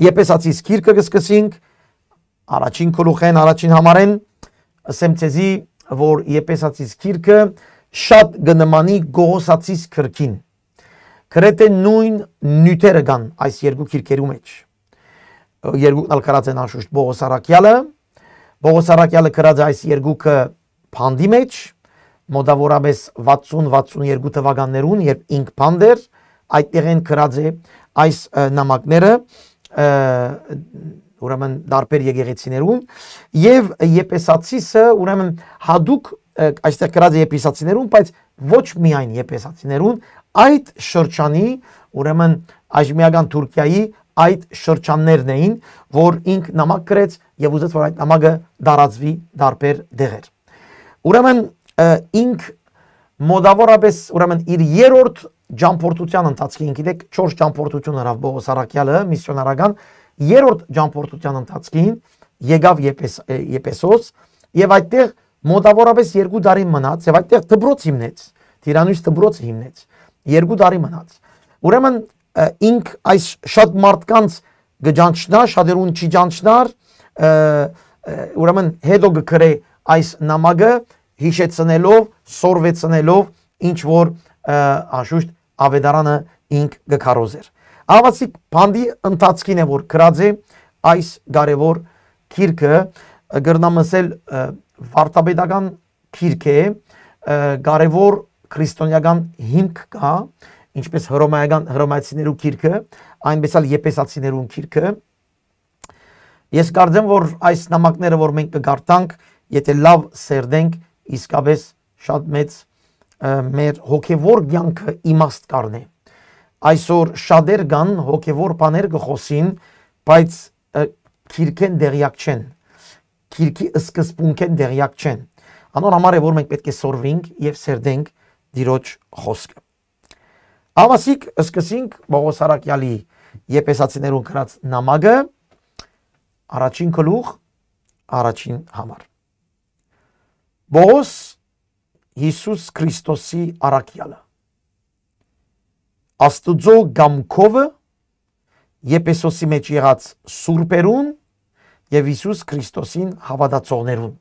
Եփեսացիս գիրքը կսկսենք առաջին քոլոխեն առաջին համարեն ասեմ ցեզի որ Եփեսացիս գիրքը շատ գնմանի Գողոսացիս քրքին Կրետե նույն նյութերը կան այս երկու քիրքերու մեջ։ Երկուքն ալ կրած են անշուշտ Բողոս Արաքյալը։ Բողոս Արաքյալը կրած է այս երկուքը փանդի մեջ, մոտավորապես 60-62 թվականներուն, երբ ինք փանդեր, այդտեղ են կրած է այս նամակները, ուրեմն դարբեր եկեղեցիներում եւ եպեսացիսը ուրեմն հadouk այստեղ գրած է եպեսացիներում, բայց ոչ միայն եպեսացիներուն, այդ շրջանի ուրեմն աժմիական Թուրքիայի այդ շրջաններն էին, որ ինք նամակ գրեց եւ ուզեց որ այդ նամակը դարածվի դարբեր դեղեր։ Ուրեմն ինք մոդավորապես ուրեմն իր երրորդ ջամփորդության ընթացքին, գիտեք, 4 ջամփորդություն հրավ Բողոս Արաքյալը միսիոնարական, երրորդ ջամփորդության ընթացքին եկավ Եպես Եպեսոս եւ այդտեղ մոտավորապես 2 տարի մնաց եւ այդտեղ դբրոց հիմնեց, Տիրանույս դբրոցը հիմնեց։ 2 տարի մնաց։ Ուրեմն ինք այս շատ մարդկանց գճանչնա, շատերուն չի ճանչնար, ուրեմն հետո գկրե այս նամակը հիշեցնելով, սորվեցնելով ինչ որ անշուշտ ավետարանը ինք գկարոզեր։ Ավացիկ բանդի ընթացքին է որ գրած է այս կարևոր քիրքը գրնամսել վարտաբեդական քիրք է կարևոր քրիստոնեական հիմք կա ինչպես հռոմեական հռոմեացիներու քիրքը այնպես էլ եփեսացիներուն քիրքը ես կարծեմ որ այս նամակները որ մենք կգարտանք եթե լավ սերդենք իսկապես շատ մեծ մեր հոգևոր ցանկը իմաստ կառնե։ Այսօր շատեր կան հոգևոր բաներ գխոսին, բայց քիրքեն դեղյակ չեն։ Քիրքի սկզբունքեն դեղյակ չեն։ Անոր համար է որ մենք պետք է սորվենք եւ սերդենք Տիրոջ խոսքը։ Ավասիկ սկսենք Պողոս Արաքյալի Եփեսացիներուն գրած նամակը առաջին գլուխ առաջին համար։ Պողոս Հիսուս Քրիստոսի առաքյալը Աստուծո գամքովը Եփեսոսի մեջ եղած սուրբերուն եւ Հիսուս Քրիստոսին հավատացողներուն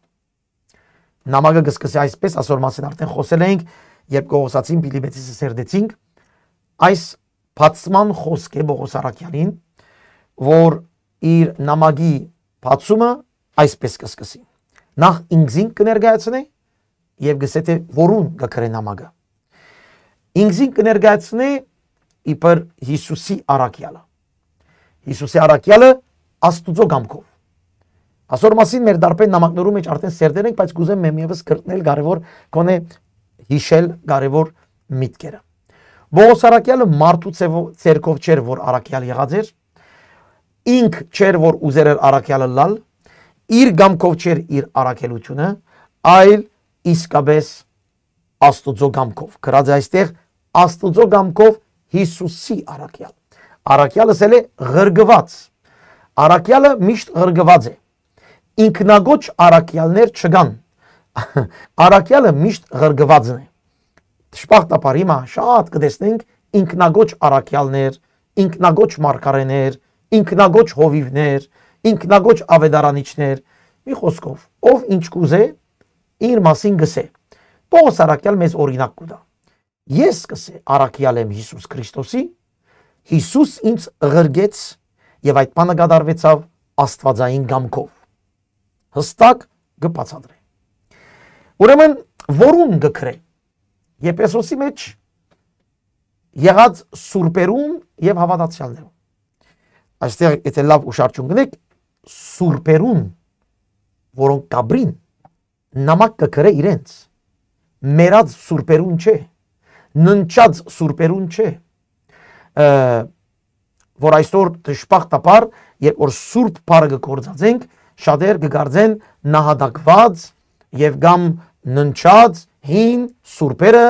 Նամակը գսկսի այսպես այսօր մասին արդեն խոսել ենք երբ գողոսացին Ֆիլիպեցիսը սերդեցինք այս բացման խոսքը Բողոս Արաքյանին որ իր նամակի բացումը այսպես կսկսի նախ ինքզին կներկայացնեի եւ գսե թե որուն գկրեն ամագը։ Ինքզին կներկայացնե իբր Հիսուսի առաքյալը։ Հիսուսի առաքյալը Աստուծո գամքով։ Այսօր մասին մեր դարբեն նամակներում մեջ արդեն սերտեր ենք, բայց կուզեմ մեմիևս կրտնել կարևոր կոնե հիշել կարևոր միտքերը։ Բողոս Արաքյալը մարդու ցերկով չէր, որ Արաքյալ եղած էր։ Ինք չէր, որ ուզեր էր Արաքյալը լալ։ Իր գամքով չէր իր արաքելությունը, այլ իսկապես աստուծո գամքով։ Գրած է այստեղ աստուծո գամքով Հիսուսի առաքյալ։ Առաքյալը ասել է ղրգված։ Առաքյալը միշտ ղրգված է։ Ինքնագոչ առաքյալներ չկան։ Առաքյալը միշտ ղրգվածն է։ Շփախտապար հիմա շատ կտեսնենք ինքնագոչ առաքյալներ, ինքնագոչ մարգարեներ, ինքնագոչ հովիվներ, ինքնագոչ ավետարանիչներ։ Մի խոսքով, ով ինչ կուզե, իր մասին գսե։ Պողոս Արաքյալ մեզ օրինակ կուտա։ Ես գսե Արաքյալ եմ Հիսուս Քրիստոսի, Հիսուս ինձ ղրգեց եւ այդ բանը գդարվեցավ Աստվածային գամքով։ Հստակ գբացադրե։ Ուրեմն որում գկրե։ Եփեսոսի մեջ եղած սուրբերում եւ հավատացյալներում։ Այստեղ եթե լավ ուշարժուն գնեք, սուրբերում, որոնք կաբրին նամակ կգրե իրենց։ Մերած սուրբերուն չէ, ննչած սուրբերուն չէ։ Որ այսօր դժբախտաբար, երբ որ սուրբ բարը կգործածենք, շատեր կգարձեն նահատակված եւ կամ ննչած հին սուրբերը,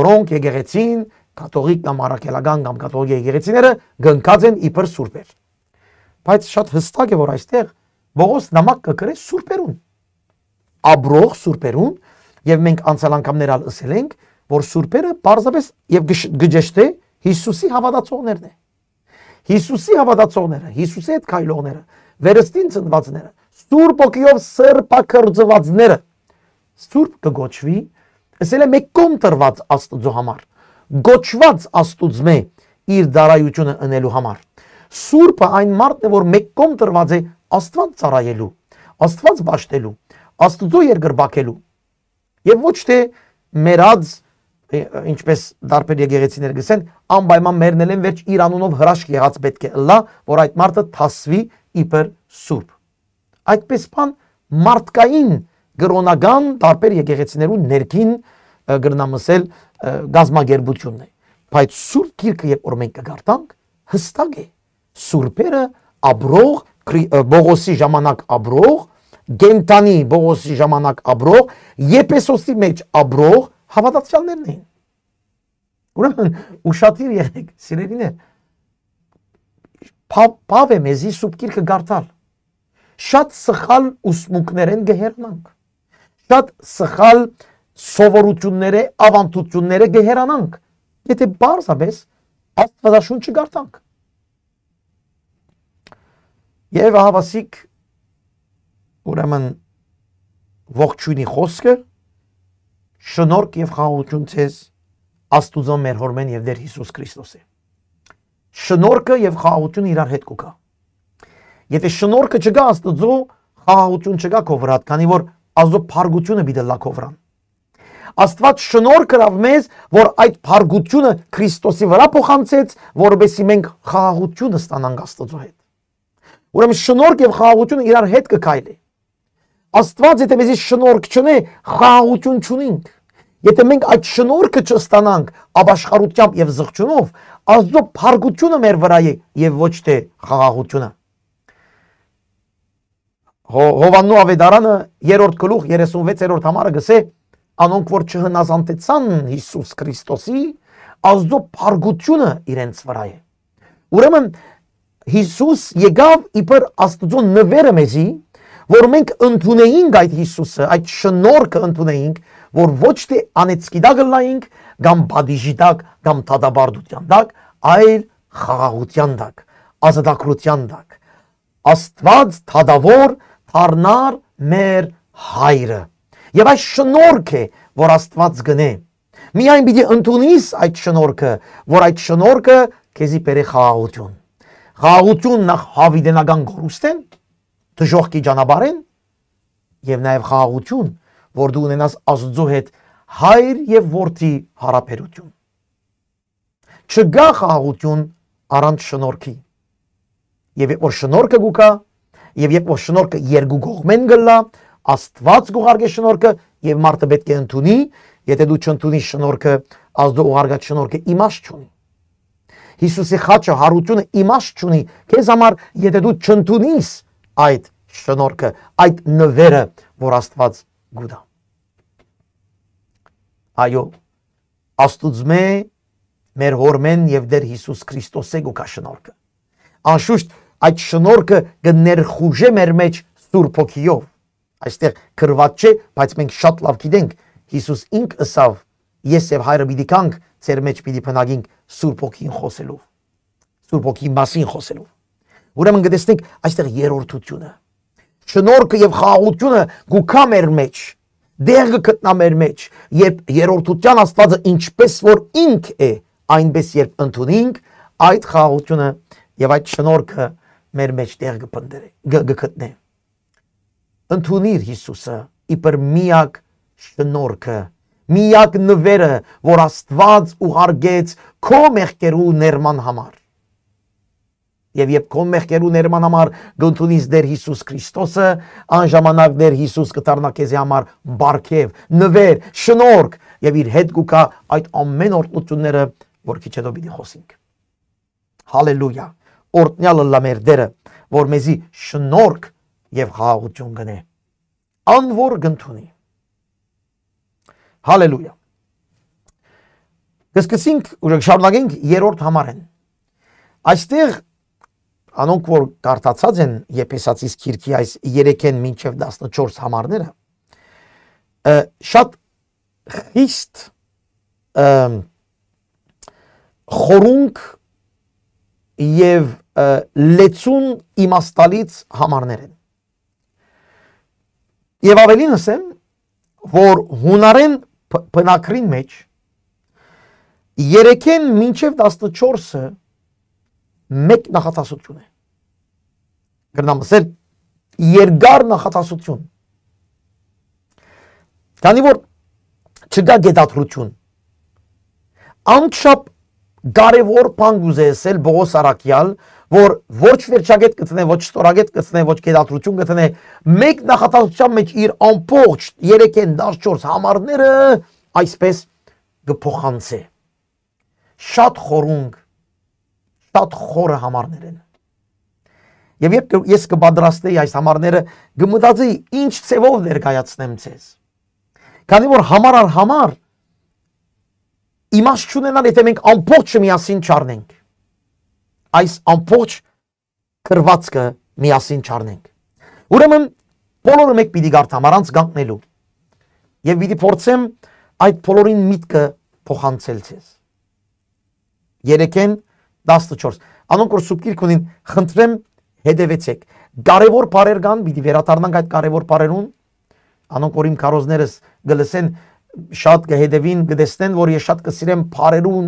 որոնք եկեղեցին, կաթողիկ կամ առաքելական կամ կաթողիկ եկեղեցիները գնկած են իբր սուրբեր։ Բայց շատ հստակ է, որ այստեղ Բողոս նամակ կգրե սուրբերուն ապրող սուրբերուն եւ մենք անցյալ անգամներալ ասել ենք, որ սուրբերը պարզապես եւ գճեշտ է Հիսուսի հավատացողներն է։ Հիսուսի հավատացողները, Հիսուսի հետ քայլողները, վերստին ծնվածները, Սուրբ ոգիով սրբակրձվածները։ Սուրբ կգոչվի, ասել է մեկ կոմ տրված Աստծո համար, գոչված Աստուծմե իր դարայությունը ընելու համար։ Սուրբը այն մարդն է, որ մեկ կոմ տրված է Աստված ծառայելու, Աստված ճաշտելու Աստծո երկրբակելու։ Եվ ոչ թե մերած ինչպես դարբեր եկեղեցիներ գսեն, անպայման մերնել են վերջ իր անունով հրաշք եղած պետք է լա, որ այդ մարդը թասվի իբր սուրբ։ Այդպես բան մարդկային գրոնական տարբեր եկեղեցիներու ներքին գրնամսել գազմագերբությունն է։ Բայց սուրբ գիրքը երբ որ մենք կգարտանք, հստակ է։ Սուրբերը ապրող Բողոսի ժամանակ ապրող Գենտանի Բողոսի ժամանակ աբրող, Եփեսոսի մեջ աբրող հավատացյալներն էին։ Ուրեմն ուշադիր եղեք, սիրելիներ։ Փավ է մեզի սուբկիրքը գարտալ։ Շատ սխալ ուսմունքներ են գեհերանանք։ Շատ սխալ սովորությունները, ավանդությունները գեհերանանք։ Եթե բարձրապես Աստվածաշունչը գարտանք։ Եվ հավասիկ ուրեմն ողջույնի խոսքը շնորհք եւ խաղաղություն ցեզ Աստուծո մեր հորմեն եւ Տեր Հիսուս Քրիստոսի։ Շնորհքը եւ խաղաղությունը իրար հետ կուքա։ Եթե շնորհքը չկա Աստուծո, խաղաղություն չկա քո վրա, քանի որ Աստծո փարգությունը մի դլա քո վրան։ Աստված շնորհ կրավ մեզ, որ այդ փարգությունը Քրիստոսի վրա փոխանցեց, որովհետեւ մենք խաղաղությունը ստանանք Աստծո հետ։ Ուրեմն շնորհք եւ խաղաղությունը իրար հետ կքայլեն։ Աստված, եթե մեզի շնորհք չունի, խաղաղություն չունենք։ Եթե մենք այդ շնորհքը չստանանք աբաշխարությամբ եւ զղջունով, Աստծո փարգությունը մեր վրա է եւ ոչ թե խաղաղությունը։ Հովաննու ավետարանը 3-րդ գլուխ 36-րդ համարը գսե անոնք որ չհնազանդեցան Հիսուս Քրիստոսի Աստծո փարգությունը իրենց վրա է։ Ուրեմն Հիսուս եկավ իբր Աստծո նվերը մեզի որ մենք ընդունեինք այդ Հիսուսը, այդ շնորհքը ընդունեինք, որ ոչ թե անեծքի դակ լայինք, կամ բադիժի դակ, կամ թադաբարդության դակ, այլ խաղաղության դակ, ազատագրության դակ։ Աստված թադավոր թարնար մեր հայրը։ Եվ այս շնորհք է, որ Աստված գնե։ Միայն պիտի ընդունիս այդ շնորհքը, որ այդ շնորհքը քեզի բերի խաղաղություն։ Խաղաղություն նախ հավիդենական գորուստ են, դժողքի ճանապարհին եւ նաեւ խաղաղություն, որ դու ունենաս Աստծո հետ հայր եւ որդի հարաբերություն։ Չգա խաղաղություն առանց շնորհքի։ Եվ երբ որ շնորհքը գուկա, եւ երբ որ շնորհքը երկու կողմեն գլա, Աստված գողարգե շնորհքը եւ մարդը պետք է ընդունի, եթե դու չընդունի շնորհքը, Աստծո ուղարգած շնորհքը իմաստ չունի։ Հիսուսի խաչը հարությունը իմաստ չունի։ Քեզ համար, եթե դու չընդունես այդ շնորհքը, այդ նվերը, որ Աստված գուտա։ Այո, Աստուծմե մեր հորմեն եւ դեր Հիսուս Քրիստոսե գուկա շնորհքը։ Անշուշտ այդ շնորհքը կներխուժե մեր մեջ Սուրբ Հոգիով։ Այստեղ քրված չէ, բայց մենք շատ լավ գիտենք Հիսուս ինք ըսավ ես եւ հայրը պիտի կանք ծեր մեջ պիտի փնագինք Սուրբ Հոգին խոսելով Սուրբ Հոգի մասին խոսելով Ուրեմն գտեսնենք այստեղ երրորդությունը։ Շնորհքը եւ խաղաղությունը գուքա մեր մեջ, դեղը գտնա մեր մեջ, երբ երրորդության Աստվածը ինչպես որ ինք է, այնպես երբ ընդունենք այդ խաղաղությունը եւ այդ շնորհքը մեր մեջ տեղ կփնդրի, կգտնե։ Ընդունիր Հիսուսը իբր միակ շնորհքը միակ նվերը, որ Աստված ուղարկեց քո մեղքերու ներման համար։ Եվ երբ քո մեղքերու ներման համար գտնունիս դեր Հիսուս Քրիստոսը, այն ժամանակ դեր Հիսուս կդառնա քեզի համար բարքև, նվեր, շնորհք եւ իր հետ կուքա այդ ամեն օրտությունները, որ քիչ հետո պիտի խոսենք։ Հալելույա։ Օրտնյալը լա մեր դերը, որ մեզի շնորհք եւ խաղաղություն գնե։ Անոր գտնունի։ Հալելույա։ Կսկսենք, ուժը շարունակենք երրորդ համարեն։ Այստեղ անոնք որ կարտացած են Եփեսացիս քիրքի այս 3-ին մինչև 14 համարները շատ խիստ խորունկ եւ լեցուն իմաստալից համարներ են եւ ավելին ասեմ որ հունարեն բնակրին մեջ 3-ին մինչև 14-ը մեկ նախատասություն է։ Գրնամսել երկար նախատասություն։ Քանի որ չկա գետատրություն։ Անչափ կարևոր բան գուզեսել Բողոս Արաքյալ, որ ոչ վերջագետ գտնե, ոչ ստորագետ գտնե, ոչ գետատրություն գտնե, մեկ նախատասության մեջ իր ամբողջ 3-ին 14 համարները այսպես գփոխանցե։ Շատ խորունգ շատ խորը համարներ են։ Եվ երբ ես կպատրաստեի այս համարները, գմտածեի ինչ ցևով ներկայացնեմ ցեզ։ Քանի որ համար առ համար իմաստ չունենան, եթե մենք ամբողջը միասին չառնենք։ Այս ամբողջ կրվածքը միասին չառնենք։ Ուրեմն բոլորը մեկ պիտի գարտամ առանց գանտնելու։ Եվ պիտի փորձեմ այդ բոլորին միտքը փոխանցել ցեզ։ Երեքեն 14 անոնք որ սուբկիրք ունին խնդրեմ հետևեցեք կարևոր բարեր կան պիտի վերադառնանք այդ կարևոր բարերուն անոնք որ իմ կարոզներս գլսեն շատ կհետևին գտեսնեն որ ես շատ կսիրեմ բարերուն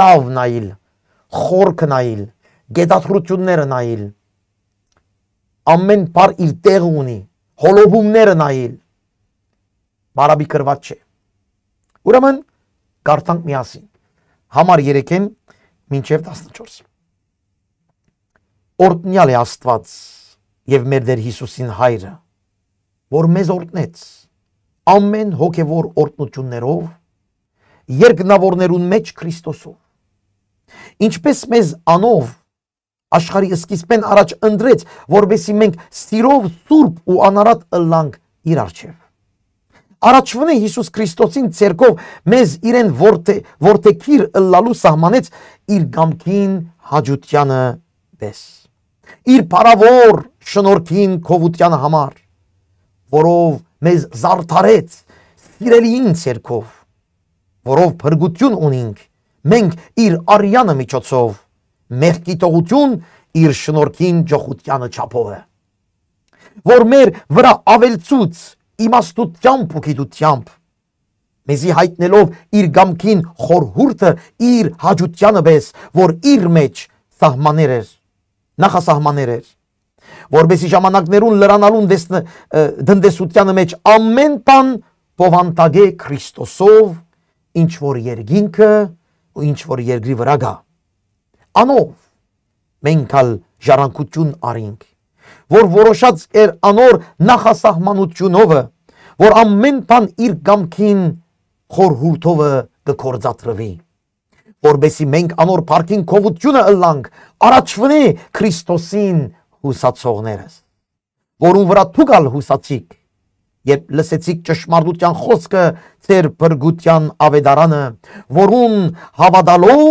լավ նայել խորք նայել գետաթրությունները նայել ամեն բար իր տեղը ունի հոլովումները նայել բարաբի կրված չէ ուրեմն կարդանք միասին համար 3-ին մինչև 14 օրտնյալ է Աստված եւ մեր Տեր Հիսուսին Հայրը, որ մեզ օրտնեց ամեն հոգեվոր օրտնություններով երկնավորներուն մեջ Քրիստոսով։ Ինչպես մեզ անով աշխարհի սկիզբեն առաջ ընդրեց, որբեսի մենք սիրով սուրբ ու անարատ ըլլանք իր արչև առաջվում է Հիսուս Քրիստոսին ցերկով մեզ իրեն որթե որթեքիր ըլլալու սահմանեց իր գամքին հաջությանը պես իր բարավոր շնորհքին կովության համար որով մեզ զարթարեց սիրելիին ցերկով որով փրկություն ունենք մենք իր արյանը միջոցով մեր գիտողություն իր շնորհքին ջոխությանը չափով է որ մեր վրա ավելցուց իմաստությամբ ու գիտությամբ մեզի հայտնելով իր գամքին խորհուրդը իր հաջությանը բես, որ իր մեջ սահմաներ էր, նախասահմաներ էր, որբեսի ժամանակներուն լրանալուն դեսն, դնդեսությանը մեջ ամեն պան պովանտագե Քրիստոսով, ինչ որ երգինքը ու ինչ որ երգրի վրա գա։ Անով մենք ալ ժառանգություն արինք որ որոշած էր անոր նախասահմանությունովը, որ ամեն բան իր գամքին խորհուրդովը կկործատրվի, որբեսի մենք անոր парքին կովությունը ըլլանք, առաջվնի Քրիստոսին հուսացողներս, որուն վրա թուկալ հուսացիկ, երբ լսեցիք ճշմարտության խոսքը ծեր բրգության ավետարանը, որուն հավատալով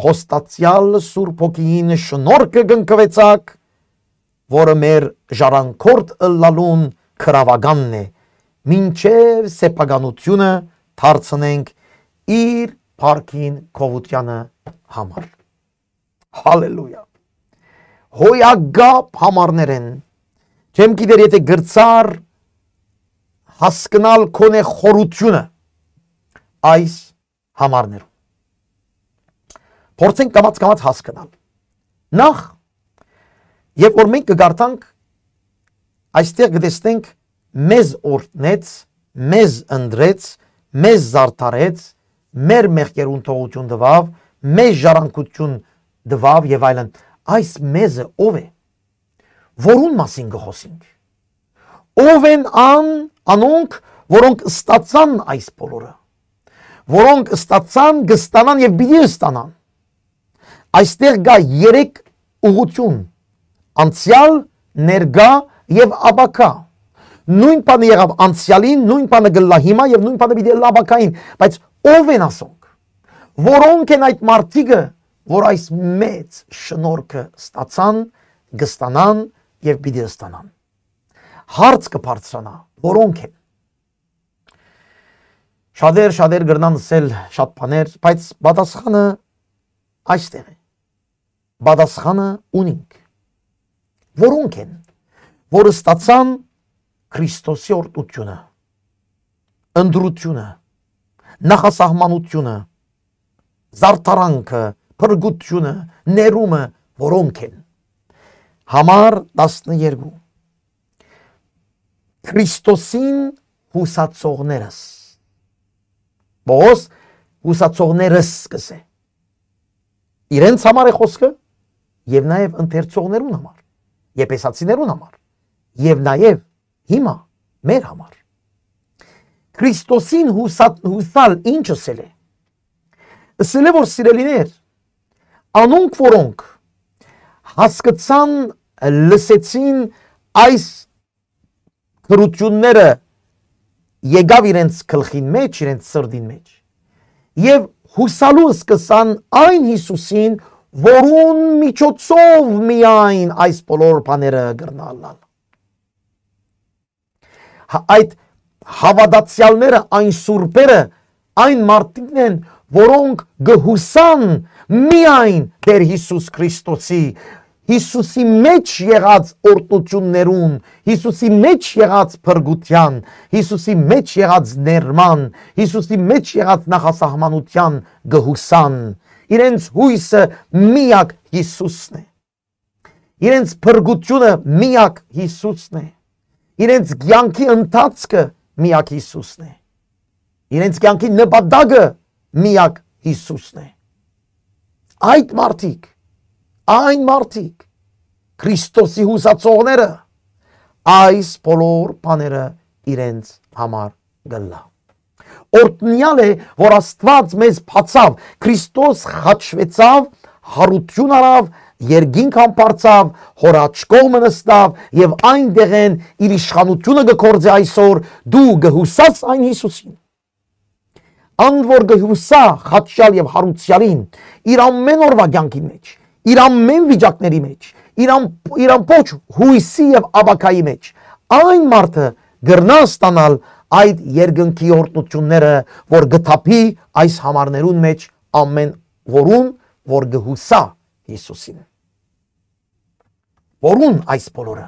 խոստացյալ Սուրբ Հոգին շնորհքը գնկվեցաք որը մեր ժարանքորդ ըլլալուն քրավականն է, մինչև սեպագանությունը թարցնենք իր պարքին կովությանը համար։ Հալելույա։ Հոյագապ համարներ են։ Չեմ գիտեր, եթե գրծար հասկնալ կոնե խորությունը այս համարներում։ Փորձենք կամած կամած հասկնալ։ Նախ Եվ որ մենք կգարտանք այստեղ գտեսնենք մեզ օրտնեց, մեզ ընդրեց, մեզ զարդարեց, մեր մեղքերուն թողություն դվավ, մեզ ժառանգություն դվավ եւ այլն։ Այս մեզը ով է։ Որուն մասին գխոսինք։ Ով են ան անոնք, որոնք ստացան այս բոլորը։ Որոնք ստացան, կստանան եւ պիտի ստանան։ Այստեղ գա 3 ուղություն անցյալ, ներգա եւ ապակա։ Նույն բանը եղավ անցյալին, նույն բանը գլա հիմա եւ նույն բանը պիտի լաբակային, բայց ով են ասոնք։ Որոնք են այդ մարտիկը, որ այս մեծ շնորհքը ստացան, գստանան եւ պիտի ստանան։ Հարց կբարձրանա, որոնք են։ Շատեր, շատեր գրնան սել շատ բաներ, բայց պատասխանը այստեղ է։ Պատասխանը ունինք որոնք են, որը ստացան Քրիստոսի օրդությունը, ընդրությունը, նախասահմանությունը, զարդարանքը, փրկությունը, ներումը, որոնք են։ Համար 12 Քրիստոսին հուսացողներս։ Բոս հուսացողներս սկսե։ Իրենց համար է խոսքը եւ նաեւ ընթերցողներուն համար եպեսացիներուն համար եւ նաեւ հիմա մեր համար Քրիստոսին հուսալ, հուսալ ինչ ասել է ասել է որ սիրելիներ անոնք որոնք հասկացան լսեցին այս քրությունները եկավ իրենց գլխին մեջ, իրենց սրդին մեջ։ Եվ հուսալու սկսան այն Հիսուսին, որուն միջոցով միայն այս բոլոր բաները գրնալան։ Հա, Այդ հավատացյալները, այն սուրբերը, այն մարդիկն են, որոնք գհուսան միայն Տեր Հիսուս Քրիստոսի Հիսուսի մեջ եղած օրտություններուն, Հիսուսի մեջ եղած փրկության, Հիսուսի մեջ եղած ներման, Հիսուսի մեջ եղած նախասահմանության գհուսան Իրենց հույսը միակ Հիսուսն է։ Իրենց փրկությունը միակ Հիսուսն է։ Իրենց կյանքի ընթացքը միակ Հիսուսն է։ Իրենց կյանքի նպատակը միակ Հիսուսն է։ Այդ մարդիկ, այն մարդիկ, Քրիստոսի հուսացողները այս բոլոր բաները իրենց համար գլա օրտնյալ է, որ Աստված մեզ փացավ, Քրիստոս խաչվեցավ, հարություն արավ, երգինք ամբարձավ, հորաճկողը նստավ եւ այնտեղ են իր իշխանությունը գործի այսօր դու գհուսաս այն Հիսուսին ան որ գհուսա խաչյալ եւ հարուցյալին իր ամեն օրվա կյանքի մեջ իր ամեն վիճակների մեջ իր իր ամբողջ հույսի եւ աբակայի մեջ այն մարդը գրնա ստանալ այդ երկնքի օրտնությունները, որ գտափի այս համարներուն մեջ ամեն որուն, որ գհուսա Հիսուսին։ Որուն այս բոլորը։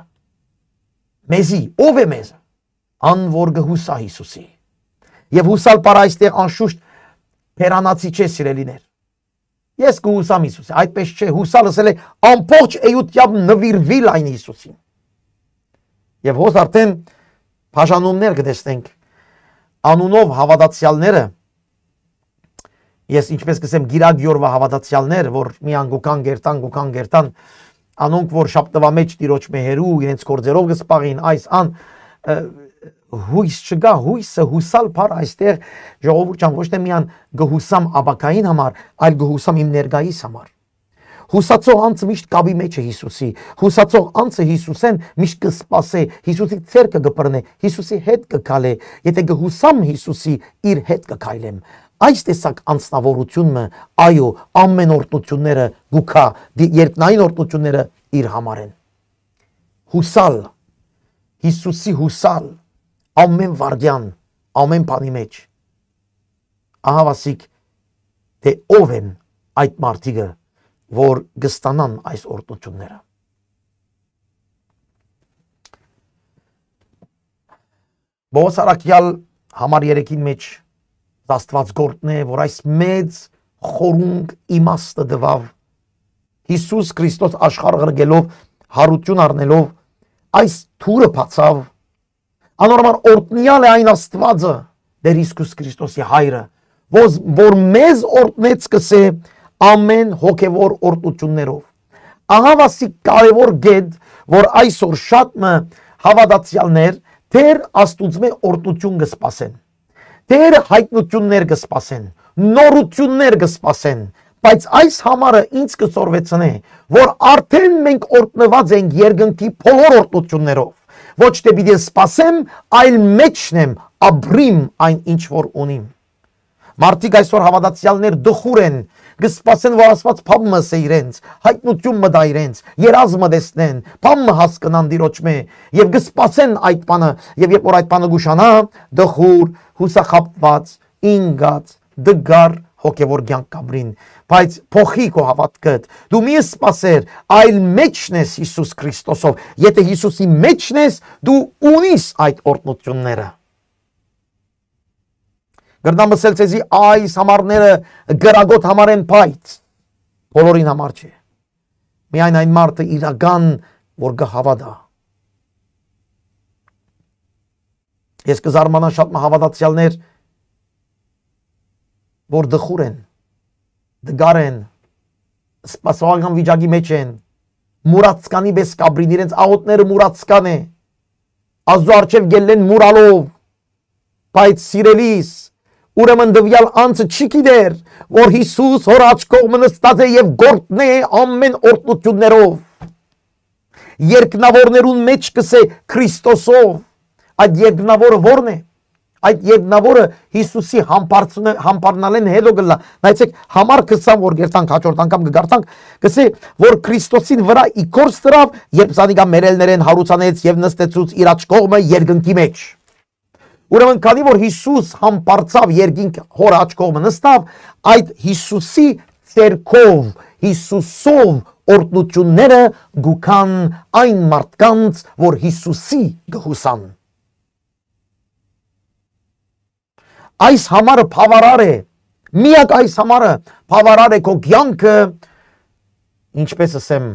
Մեզի ով է մեզ։ Ան որ գհուսա Հիսուսի։ Եվ հուսալ պարա այստեղ անշուշտ Փերանացի չէ սիրելիներ։ Ես կհուսամ Հիսուսի, այդպես չէ, հուսալ ասել է ամբողջ էյությամ նվիրվիլ այն Հիսուսին։ Եվ հոս արդեն բաժանումներ կտեսնենք անունով հավատացյալները ես ինչպես կսեմ գիրակ յորվա հավատացյալներ, որ մի անգոկան գերտան, գոկան գերտան, անոնք որ շաբթվա մեջ տիրոջ մեհերու իրենց կորձերով կսպաղին այս ան հույս չկա, հույսը հուսալ բար այստեղ ժողովուրդ չան ոչ թե միան գհուսամ աբակային համար, այլ գհուսամ իմ ներգայիս համար։ Հուսացող անձը միշտ կավի մեջ է Հիսուսի։ Հուսացող անձը Հիսուսեն միշտ կսպասե, Հիսուսի ցերկը կբռնե, Հիսուսի հետ կքալե։ Եթե գհուսամ Հիսուսի, իր հետ կքայլեմ։ Այս տեսակ անznավորությունը, այո, ամեն օրտնությունները գուքա, երկնային օրտնությունները իր համար են։ Հուսալ Հիսուսի հուսալ ամեն վարդյան, ամեն բանի մեջ։ Ահա վասիկ թե ով են այդ մարդիկը որ գստանան այս օրտնությունները։ Բողոս Արաքյալ համար 3-ին մեջ Աստված գործն է, որ այս մեծ խորունգ իմաստը դվավ Հիսուս Քրիստոս աշխարհ ղրգելով հարություն առնելով այս թուրը փացավ անորմալ օրտնյալ է այն Աստվածը, դեր Հիսուս Քրիստոսի հայրը, որ, որ մեզ օրտնեց կսե ամեն հոգևոր օրտություններով։ Ահա վասի կարևոր գետ, որ այսօր շատը հավատացյալներ Տեր աստուծմե օրտություն կսպասեն։ Տեր հայտնություններ կսպասեն, նորություններ կսպասեն, բայց այս համարը ինձ կծորվեցնե, որ արդեն մենք օրտնված ենք երկնքի բոլոր օրտություններով։ Ոչ թե պիտի սպասեմ, այլ մեջն եմ, ապրիմ այն ինչ որ ունիմ։ Մարդիկ այսօր հավատացյալներ դխուր են, գսպասեն, որ ասված փամը սե իրենց, հայտնություն մտա իրենց, երազմը դեսնեն, փամը հասկնան դիրոջ մե, եւ գսպասեն այդ բանը, եւ երբ որ այդ բանը գուշանա, դխուր, հուսախապված, ինգած, դգար հոգևոր կյանք կամրին, բայց փոխի քո հավատքդ։ Դու մի սпасեր, այլ մեջն ես Հիսուս Քրիստոսով։ Եթե Հիսուսի մեջն ես, դու ունիս այդ օրտնությունները։ Գրնամսել ցեզի այս համարները գրագոտ համարեն փայտ։ Բոլորին համար չէ։ Միայն այն մարդը իրական, որ կհավատա։ Ես կզարմանա շատ մահավատացյալներ, որ դխուր են, դգար են, սպասողական վիճակի մեջ են, մուրացկանի պես կաբրին, իրենց աղոտները մուրացկան է, ազու արջև գելեն մուրալով, բայց սիրելիս, Ուրեմն դվյալ անձը չի գիտեր, որ Հիսուս հոր աջ կողմը նստած է եւ գործն է ամեն օրտնություններով։ Երկնավորներուն մեջ կսե Քրիստոսով։ Այդ երկնավորը ո՞րն է։ Այդ երկնավորը Հիսուսի համբարձնը համբարնալեն հետո գլա։ Նայեցեք համար 20 որ գերտանք հաջորդ անգամ կգարտանք, գսե որ Քրիստոսին վրա իքորս դրավ, երբ զանիգա մերելներեն հարուցանեց եւ նստեցուց իր աջ կողմը երկնքի մեջ։ Ուրեմն քանի որ Հիսուս համբարձավ երկինք հոր աջ կողմը նստավ, այդ Հիսուսի ծերքով, Հիսուսով օրտնությունները գուքան այն մարդկանց, որ Հիսուսի գհուսան։ Այս համարը բավարար է։ Միակ այս համարը բավարար է քո կյանքը, ինչպես ասեմ,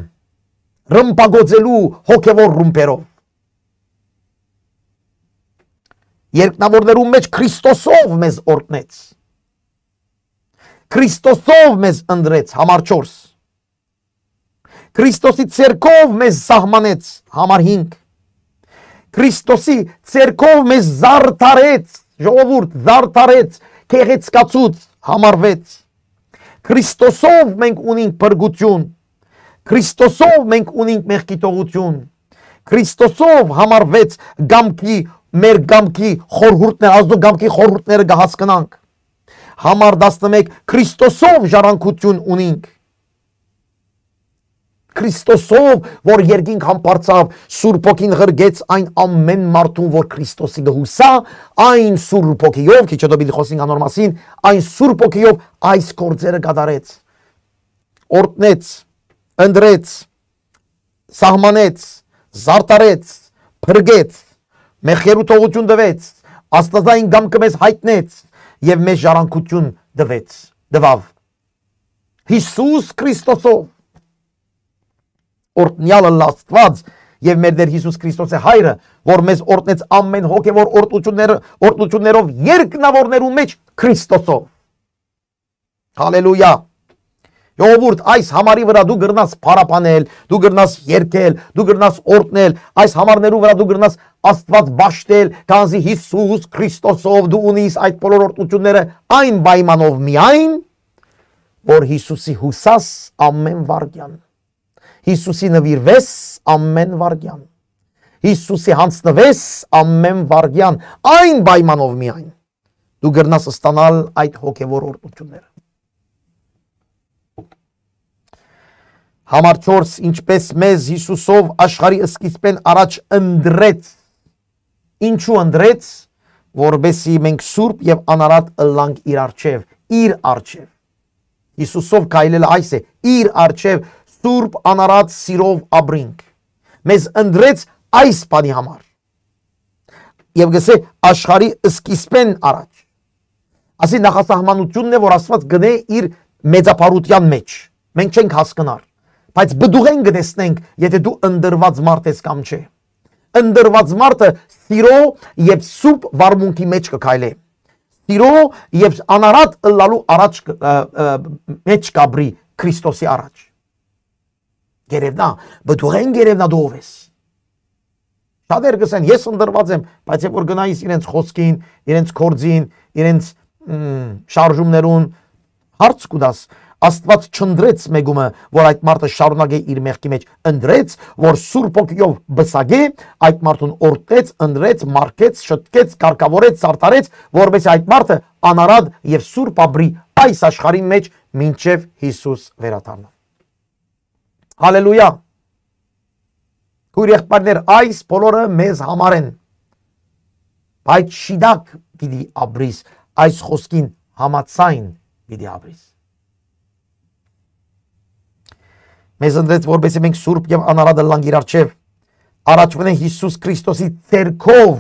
ռմբագոծելու հոգևոր ռումբերով։ երկնավորներու մեջ Քրիստոսով մեզ օրտնեց։ Քրիստոսով մեզ ընդրեց համար 4։ Քրիստոսի ցերկով մեզ սահմանեց համար 5։ Քրիստոսի ցերկով մեզ զարդարեց, ժողովուրդ զարդարեց, քեղեցկացուց համար 6։ Քրիստոսով մենք ունենք բրգություն։ Քրիստոսով մենք ունենք մեղքի տողություն։ Քրիստոսով համար 6 գամքի մեր գամքի խորհուրդն է, ազդու գամքի խորհուրդները կհասկանանք։ Համար 11 Քրիստոսով ժառանգություն ունենք։ Քրիստոսով, որ երկինք համբարձավ, Սուրբ ոգին հրգեց այն ամեն մարդուն, որ Քրիստոսի գհուսա, այն Սուրբ ոգիով, քիչ հետո պիտի խոսենք անոր մասին, այն Սուրբ ոգիով այս գործերը կատարեց։ Օրտնեց, ընդրեց, սահմանեց, զարտարեց, փրկեց մեր խերութողություն տվեց, աստվածային գամքը մեզ հայտնեց եւ մեզ ժառանգություն տվեց, տվավ։ Հիսուս Քրիստոսով օրտնյալը լաստված եւ մեր Տեր Հիսուս Քրիստոսը հայրը, որ մեզ օրտնեց ամեն հոգեոր օրտությունները, օրտություններով երկնավորներու մեջ Քրիստոսով։ Հալելույա։ Ժողովուրդ, այս համարի վրա դու գրնաս փարապանել, դու գրնաս երկել, դու գրնաս օրտնել, այս համարներու վրա դու գրնաս Աստված ճաշտել, քանզի Հիսուս Քրիստոսով դու ունիս այդ բոլոր օրտությունները այն պայմանով միայն, որ Հիսուսի հուսաս ամեն վարդյան։ Հիսուսի նվիրվես ամեն վարդյան։ Հիսուսի հանձնվես ամեն վարդյան, այն պայմանով միայն։ Դու գրնաս ստանալ այդ հոգևոր օրտությունները։ Համար 4 ինչպես մեզ Հիսուսով աշխարհի սկիզբեն առաջ ընդրեց ինչու ընդրեց որբեսի մենք սուրբ եւ անարատ ըլլանք իր արչեւ իր արչեւ Հիսուսով քայլելը այս է իր արչեւ սուրբ անարատ սիրով ապրինք մեզ ընդրեց այս բանի համար եւ գսե աշխարհի սկիզբեն առաջ ասի նախասահմանությունն է որ Աստված գնե իր մեծապարության մեջ մենք չենք հասկանար Բայց բդուղեն գնեսնենք, եթե դու ընդրված մարդ ես կամ չէ։ Ընդրված մարդը սիրո եւ սուրբ վարմունքի մեջ կքայլի։ Սիրո եւ անարատ ըլլալու առաջ մեջ կաբրի Քրիստոսի առաջ։ Գերևնա, բդուղեն գերևնա դու ով ես։ Շատեր կսեն, ես ընդրված եմ, բայց երբ որ գնայիս իրենց խոսքին, իրենց կորձին, իրենց շարժումներուն հարց կուտաս, Աստված չնդրեց մեգումը, որ այդ մարդը շարունակե իր մեղքի մեջ, ընդրեց, որ Սուրբ ոգիով բսագե, այդ մարդուն օրտեց, ընդրեց, մարկեց, շտկեց, կարգավորեց, սարտարեց, որովհետեւ այդ մարդը անարադ եւ Սուրբ ապրի այս աշխարհի մեջ մինչեւ Հիսուս վերադառնա։ Հալելույա։ Քույր եղբայրներ, այս բոլորը մեզ համար են։ Բայց շիդակ պիտի ապրիս այս խոսքին համացայն պիտի ապրիս։ մեզ ընդրեց որբեսի մենք սուրբ եւ անարադ լանք իր արչեւ առաջվեն Հիսուս Քրիստոսի ցերքով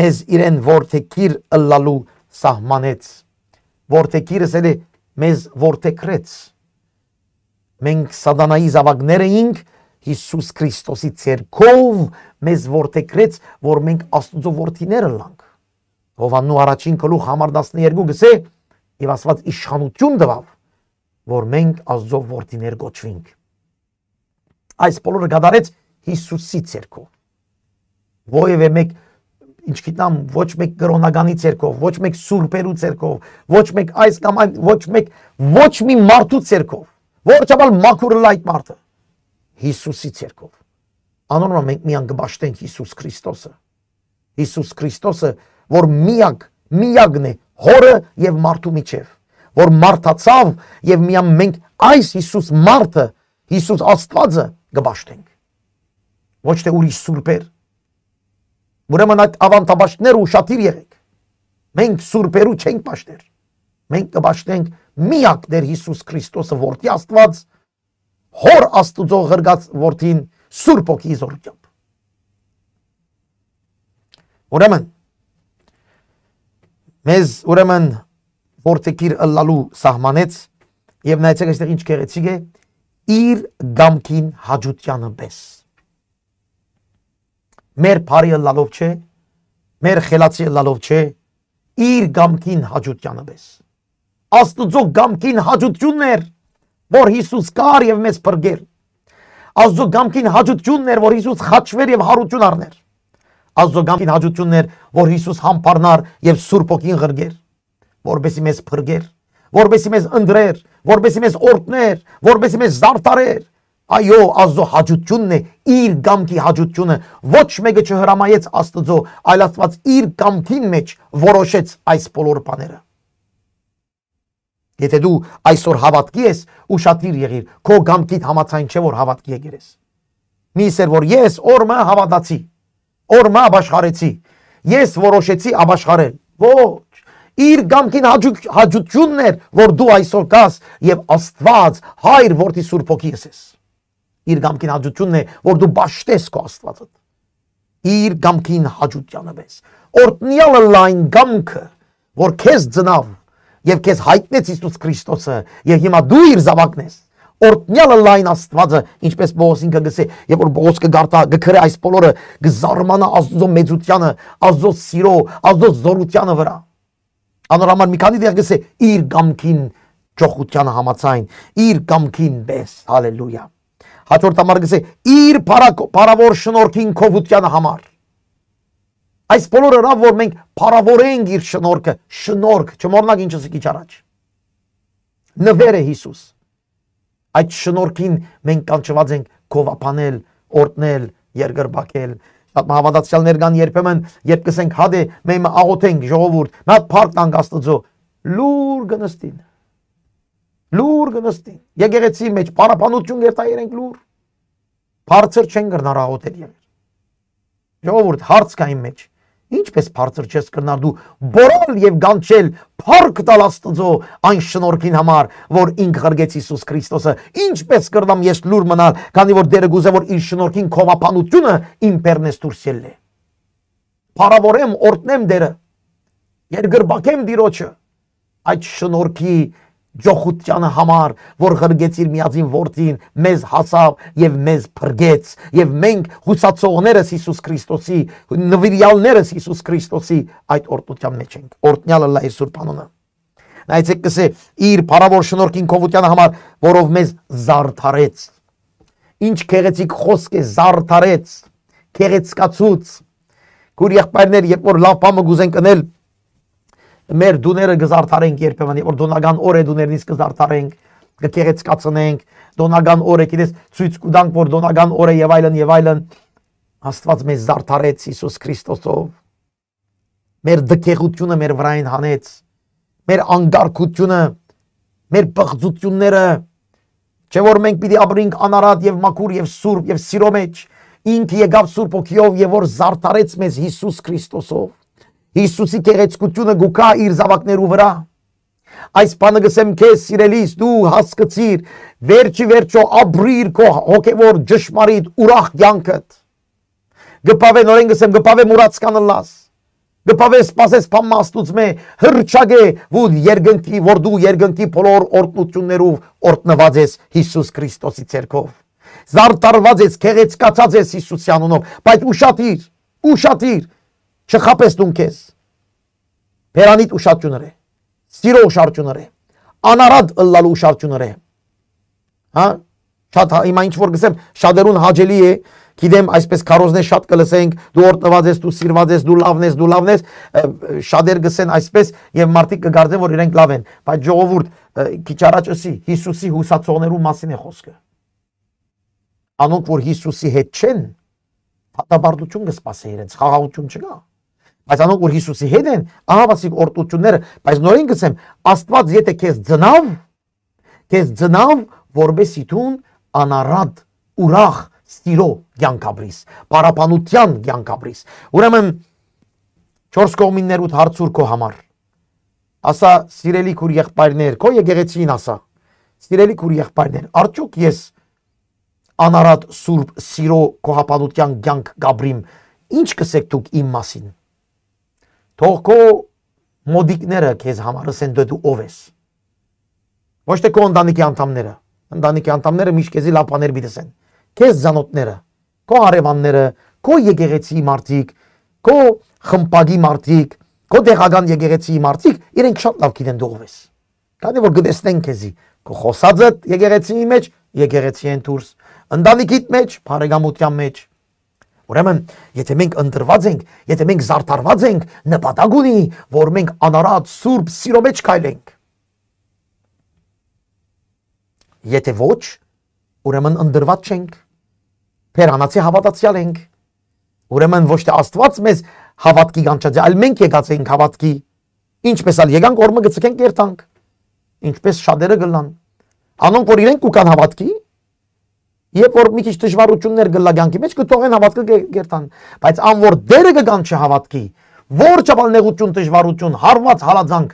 մեզ իրեն որթեկիր ըլլալու սահմանեց որթեկիրս էլի մեզ որթեկրեց մենք սատանայի զավակներ էինք Հիսուս Քրիստոսի ցերքով մեզ որթեկրեց որ մենք աստծո որդիները լանք Հովաննու առաջին գլուխ համար 12 գսե եւ Աստված իշխանություն տվավ որ մենք Աստծո որդիներ գոչվենք։ Այս բոլորը գդարեց Հիսուսի ցերքով։ Ովևէ մեկ ինչ գիտնամ, ոչ մեկ գրոնագանի ցերքով, ոչ մեկ սուրբերու ցերքով, ոչ մեկ այս կամ այն, ոչ մեկ ոչ մի մարդու ցերքով, որչապալ մաքուրը լայտ մարդը։ Հիսուսի ցերքով։ Անոնոմա մենք միան կբաշտենք Հիսուս Քրիստոսը։ Հիսուս Քրիստոսը, որ միակ, միակն է հորը եւ մարդու միջև որ մարդացավ եւ միամ մենք այս Հիսուս մարդը, Հիսուս Աստվածը կբաշտենք։ Ոչ թե ուրիշ սուրբեր։ Ուրեմն այդ ավանդաբաշտները ուշադիր եղեք։ Մենք սուրբերու չենք ճաշտեր։ Մենք կբաշտենք միակ Տեր Հիսուս Քրիստոսը, որդի Աստված, հոր Աստուծո ղրգած որդին Սուրբ Օքի զորությամբ։ Ուրեմն մեզ ուրեմն որտեկիր ըլլալու սահմանեց եւ նայեցեք այստեղ ինչ գեղեցիկ է իր գամքին հաջությանը պես մեր բարի ըլլալով չէ մեր խելացի ըլլալով չէ իր գամքին հաջությանը պես աստծո գամքին հաջությունն էր որ Հիսուս կար եւ մեզ բրգեր աստծո գամքին հաջությունն էր որ Հիսուս խաչվեր եւ հարություն առներ աստծո գամքին հաջությունն էր որ Հիսուս համբարնար եւ Սուրբ ոգին ղրգեր որբեսի մեզ փրկեր, որբեսի մեզ ընդրեր, որբեսի մեզ օրտներ, որբեսի մեզ զարդարեր։ Այո, Աստծո հաջությունն է, իր կամքի հաջությունը։ Ոչ մեկը չհրամայեց Աստծո, այլ Աստված իր կամքին մեջ որոշեց այս բոլոր բաները։ Եթե դու այսօր հավատքի ես, ուշադիր եղիր, քո կամքիդ համաձայն չէ որ հավատքի եղիր ես։ Մի իսեր որ ես օրը հավատացի, օրը ապաշխարեցի, ես որոշեցի ապաշխարել։ Ոչ, իր գամքին հաջությունն էր, որ դու այսօր կաս եւ Աստված հայր որդի Սուրբ ոգի ես։ Իր գամքին հաջությունն է, որ դու ճաշտես քո Աստվածը։ Իր գամքին հաջությանը ես։ Օրտնյալը լայն գամքը, որ քեզ ծնավ եւ քեզ հայտնեց Հիսուս Քրիստոսը եւ հիմա դու իր զավակն ես։ Օրտնյալը լայն Աստվածը, ինչպես Պողոս ինքը գսե, երբ որ Պողոս կգարտա գքրե այս բոլորը, կզարմանա Աստծո մեծությանը, Աստծո սիրո, Աստծո զորությանը վրա։ Անոր համար մի քանի դեղ գսե իր կամքին ճոխության համացայն, իր կամքին բես, հալելույա։ Հաջորդ համար գսե իր բարավոր շնորհքին կովության համար։ Այս բոլորը նա որ մենք բարավորենք իր շնորհքը, շնորհք, չմոռնանք ինչս քիչ առաջ։ Նվեր է Հիսուս։ Այդ շնորհքին մենք կանչված ենք կովապանել, օրտնել, երգրբակել, Հավատացյալներ կան երբեմն, երբ կսենք հադե մենք աղոթենք ժողովուրդ, նա փառք տանք Աստծո, լուր գնստին։ Լուր գնստին։ Եկեղեցի մեջ պարապանություն գերտա երենք լուր։ Բարձր չեն գրնար աղոթել երբ։ Ժողովուրդ հարց կա իմ մեջ։ Ինչպես բարձր չես կնար դու բորալ եւ գանչել փառք տալ Աստծո այն շնորհքին համար, որ ինք ղրգեց Հիսուս Քրիստոսը։ Ինչպես կրնամ ես լուր մնալ, քանի որ դերը գուզե որ իր շնորհքին խովապանությունը իմ բեռնես դուրս ելն է։ Փարավորեմ, օրտնեմ դերը։ Երգրբակեմ դիրոջը այդ շնորհքի ջոխության համար, որ ղրգեցիր միածին որդին, մեզ հասավ եւ մեզ փրկեց, եւ մենք հուսացողներս Հիսուս Քրիստոսի, նվիրյալներս Հիսուս Քրիստոսի այդ օրտության մեջ ենք։ Օրտնյալը լա իր Սուրբ անունը։ Նայեցեք կսե իր փառավոր շնորհքին կովության համար, որով մեզ զարդարեց։ Ինչ քեղեցիկ խոսք է զարդարեց, քեղեցկացուց։ Գուր եղբայրներ, երբ որ լավ բամը գուզենք անել, մեր դուները գզարթարենք երբեմն, որ դոնական օր է դուներնից գզարթարենք, գեղեցկացնենք, դոնական օրը գիտես ցույց կտանք, որ դոնական օրը եւ այլն եւ այլն Աստված մեզ զարթարեց Հիսուս Քրիստոսով։ Մեր դքեղությունը մեր վրային հանեց, մեր անկարգությունը, մեր բղձությունները, չէ որ մենք պիտի ապրենք անարատ եւ մաքուր եւ սուրբ եւ սիրո մեջ, ինքը եկավ Սուրբ Օքիով եւ որ զարթարեց մեզ Հիսուս Քրիստոսով Հիսուսի գեղեցկությունը գուկա իր զավակներու վրա։ Այս բանը գսեմ քեզ սիրելիս դու հասկացիր վերջի վերջո ապրիր քո հոգևոր ճշմարիտ ուրախ կյանքդ։ Գպավե նորեն գսեմ գպավե մուրած կանլաս։ Գպավե սпасես փամաստուց մե հրճագե որ երգնքի որ դու երգնքի բոլոր օրտնություններով օրտնված ես Հիսուս Քրիստոսի ցերքով։ Զարտարված ես, քեղեցկացած ես Հիսուսի անունով, բայց ուշադիր, ուշադիր, չխապես տուն քեզ։ Բերանիտ ուշաճուներ է։ Սիրո ուշաճուներ է։ Անարադ ըլլալու ուշաճուներ է։ Հա շատ հա, հիմա ինչ որ գսեմ շատերուն հաջելի է գիտեմ այսպես քարոզներ շատ կլսենք դու օրտնված ես դու սիրված ես դու լավն ես դու լավն ես շատեր գսեն այսպես եւ մարդիկ կգարձեն որ իրենք լավ են բայց ժողովուրդ քիչ առաջ ասի Հիսուսի հուսացողներու մասին է խոսքը անոնք որ Հիսուսի հետ չեն պատաբարդություն կսպասի իրենց խաղաղություն չկա բայց անոնք որ Հիսուսի հետ են, ահա ասիկ օրտությունները, բայց նորին գցեմ, Աստված եթե քեզ ծնավ, քեզ ծնավ, որբեսի դուն անարատ, ուրախ, ստիրո ցանկաբրիս, պարապանության ցանկաբրիս։ Ուրեմն 4 կողմիններ 8 հարցուր քո համար։ Ասա սիրելի քուր եղբայրներ, քո եկեղեցին ասա։ Սիրելի քուր եղբայրներ, արդյոք ես անարատ սուրբ սիրո կոհապանության ցանկ գաբրիմ ինչ կսեք դուք իմ մասին Թող քո մոդիկները քեզ համարսեն դու դու ով ես։ Ոչ թե քո ընտանիքի անդամները։ Ընտանիքի անդամները միշտ քեզի լապաներ միտեսեն։ Քեզ ցանոթները, քո արևանները, քո եկեղեցի մարդիկ, քո խմպագի մարդիկ, քո տեղական եկեղեցի մարդիկ, իրենք շատ լավ գիտեն դու ով ես։ Քանի որ գտեսնեն քեզի քո խոսածը եկեղեցիի մեջ, եկեղեցի են դուրս, ընտանիքիդ մեջ, բարեկամության մեջ, Ուրեմն, եթե մենք ընդրված ենք, եթե մենք զարդարված ենք, նպատակ ունի, որ մենք անարատ սուրբ սիրո մեջ քայլենք։ Եթե ոչ, ուրեմն ընդրված չենք։ Փերանացի հավատացյալ ենք։ Ուրեմն ոչ թե Աստված մեզ հավատքի կանչած է, այլ մենք եկած ենք հավատքի։ Ինչպես ալ եկանք, օրը գցենք երթանք։ Ինչպես շատերը գլան։ Անոնք որ իրենք ու կան հավատքի, Երբ որ մի քիչ դժվարություններ գլա ցանկի մեջ կթողեն հավատքը գերտան, բայց ան որ դերը կգան չհավատքի, որ չափալ նեղություն դժվարություն, հարված հալածանք,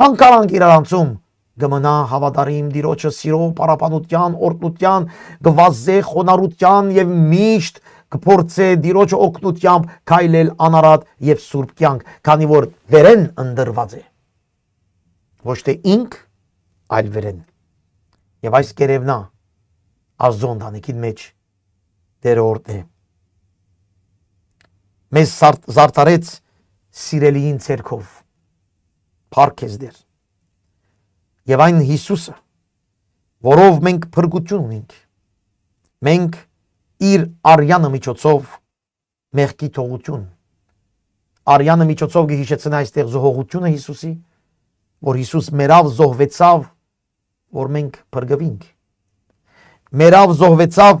հանկարանք իրարանցում գմնա հավատարիմ դիրոջը սիրո պարապանության, օրտության, գվազե խոնարության եւ միշտ կփորձե դիրոջը օգնությամբ քայլել անարատ եւ սուրբ կյանք, քանի որ վերեն ընդրված է։ Ոչ թե ինք, այլ վերեն։ Եվ այս կերևնա Աստծո ընտանիքի մեջ դերորդն է։ Մեզ զարդարեց սիրելիին ցերքով։ Փառք ես դեր։ Եվ այն Հիսուսը, որով մենք փրկություն ունենք։ Մենք իր արյանը միջոցով մեղքի թողություն։ Արյանը միջոցով գիհիշեցնա այստեղ զոհողությունը Հիսուսի, որ Հիսուս մերավ զոհվեցավ, որ մենք փրկվինք Մերավ զոհվեցավ,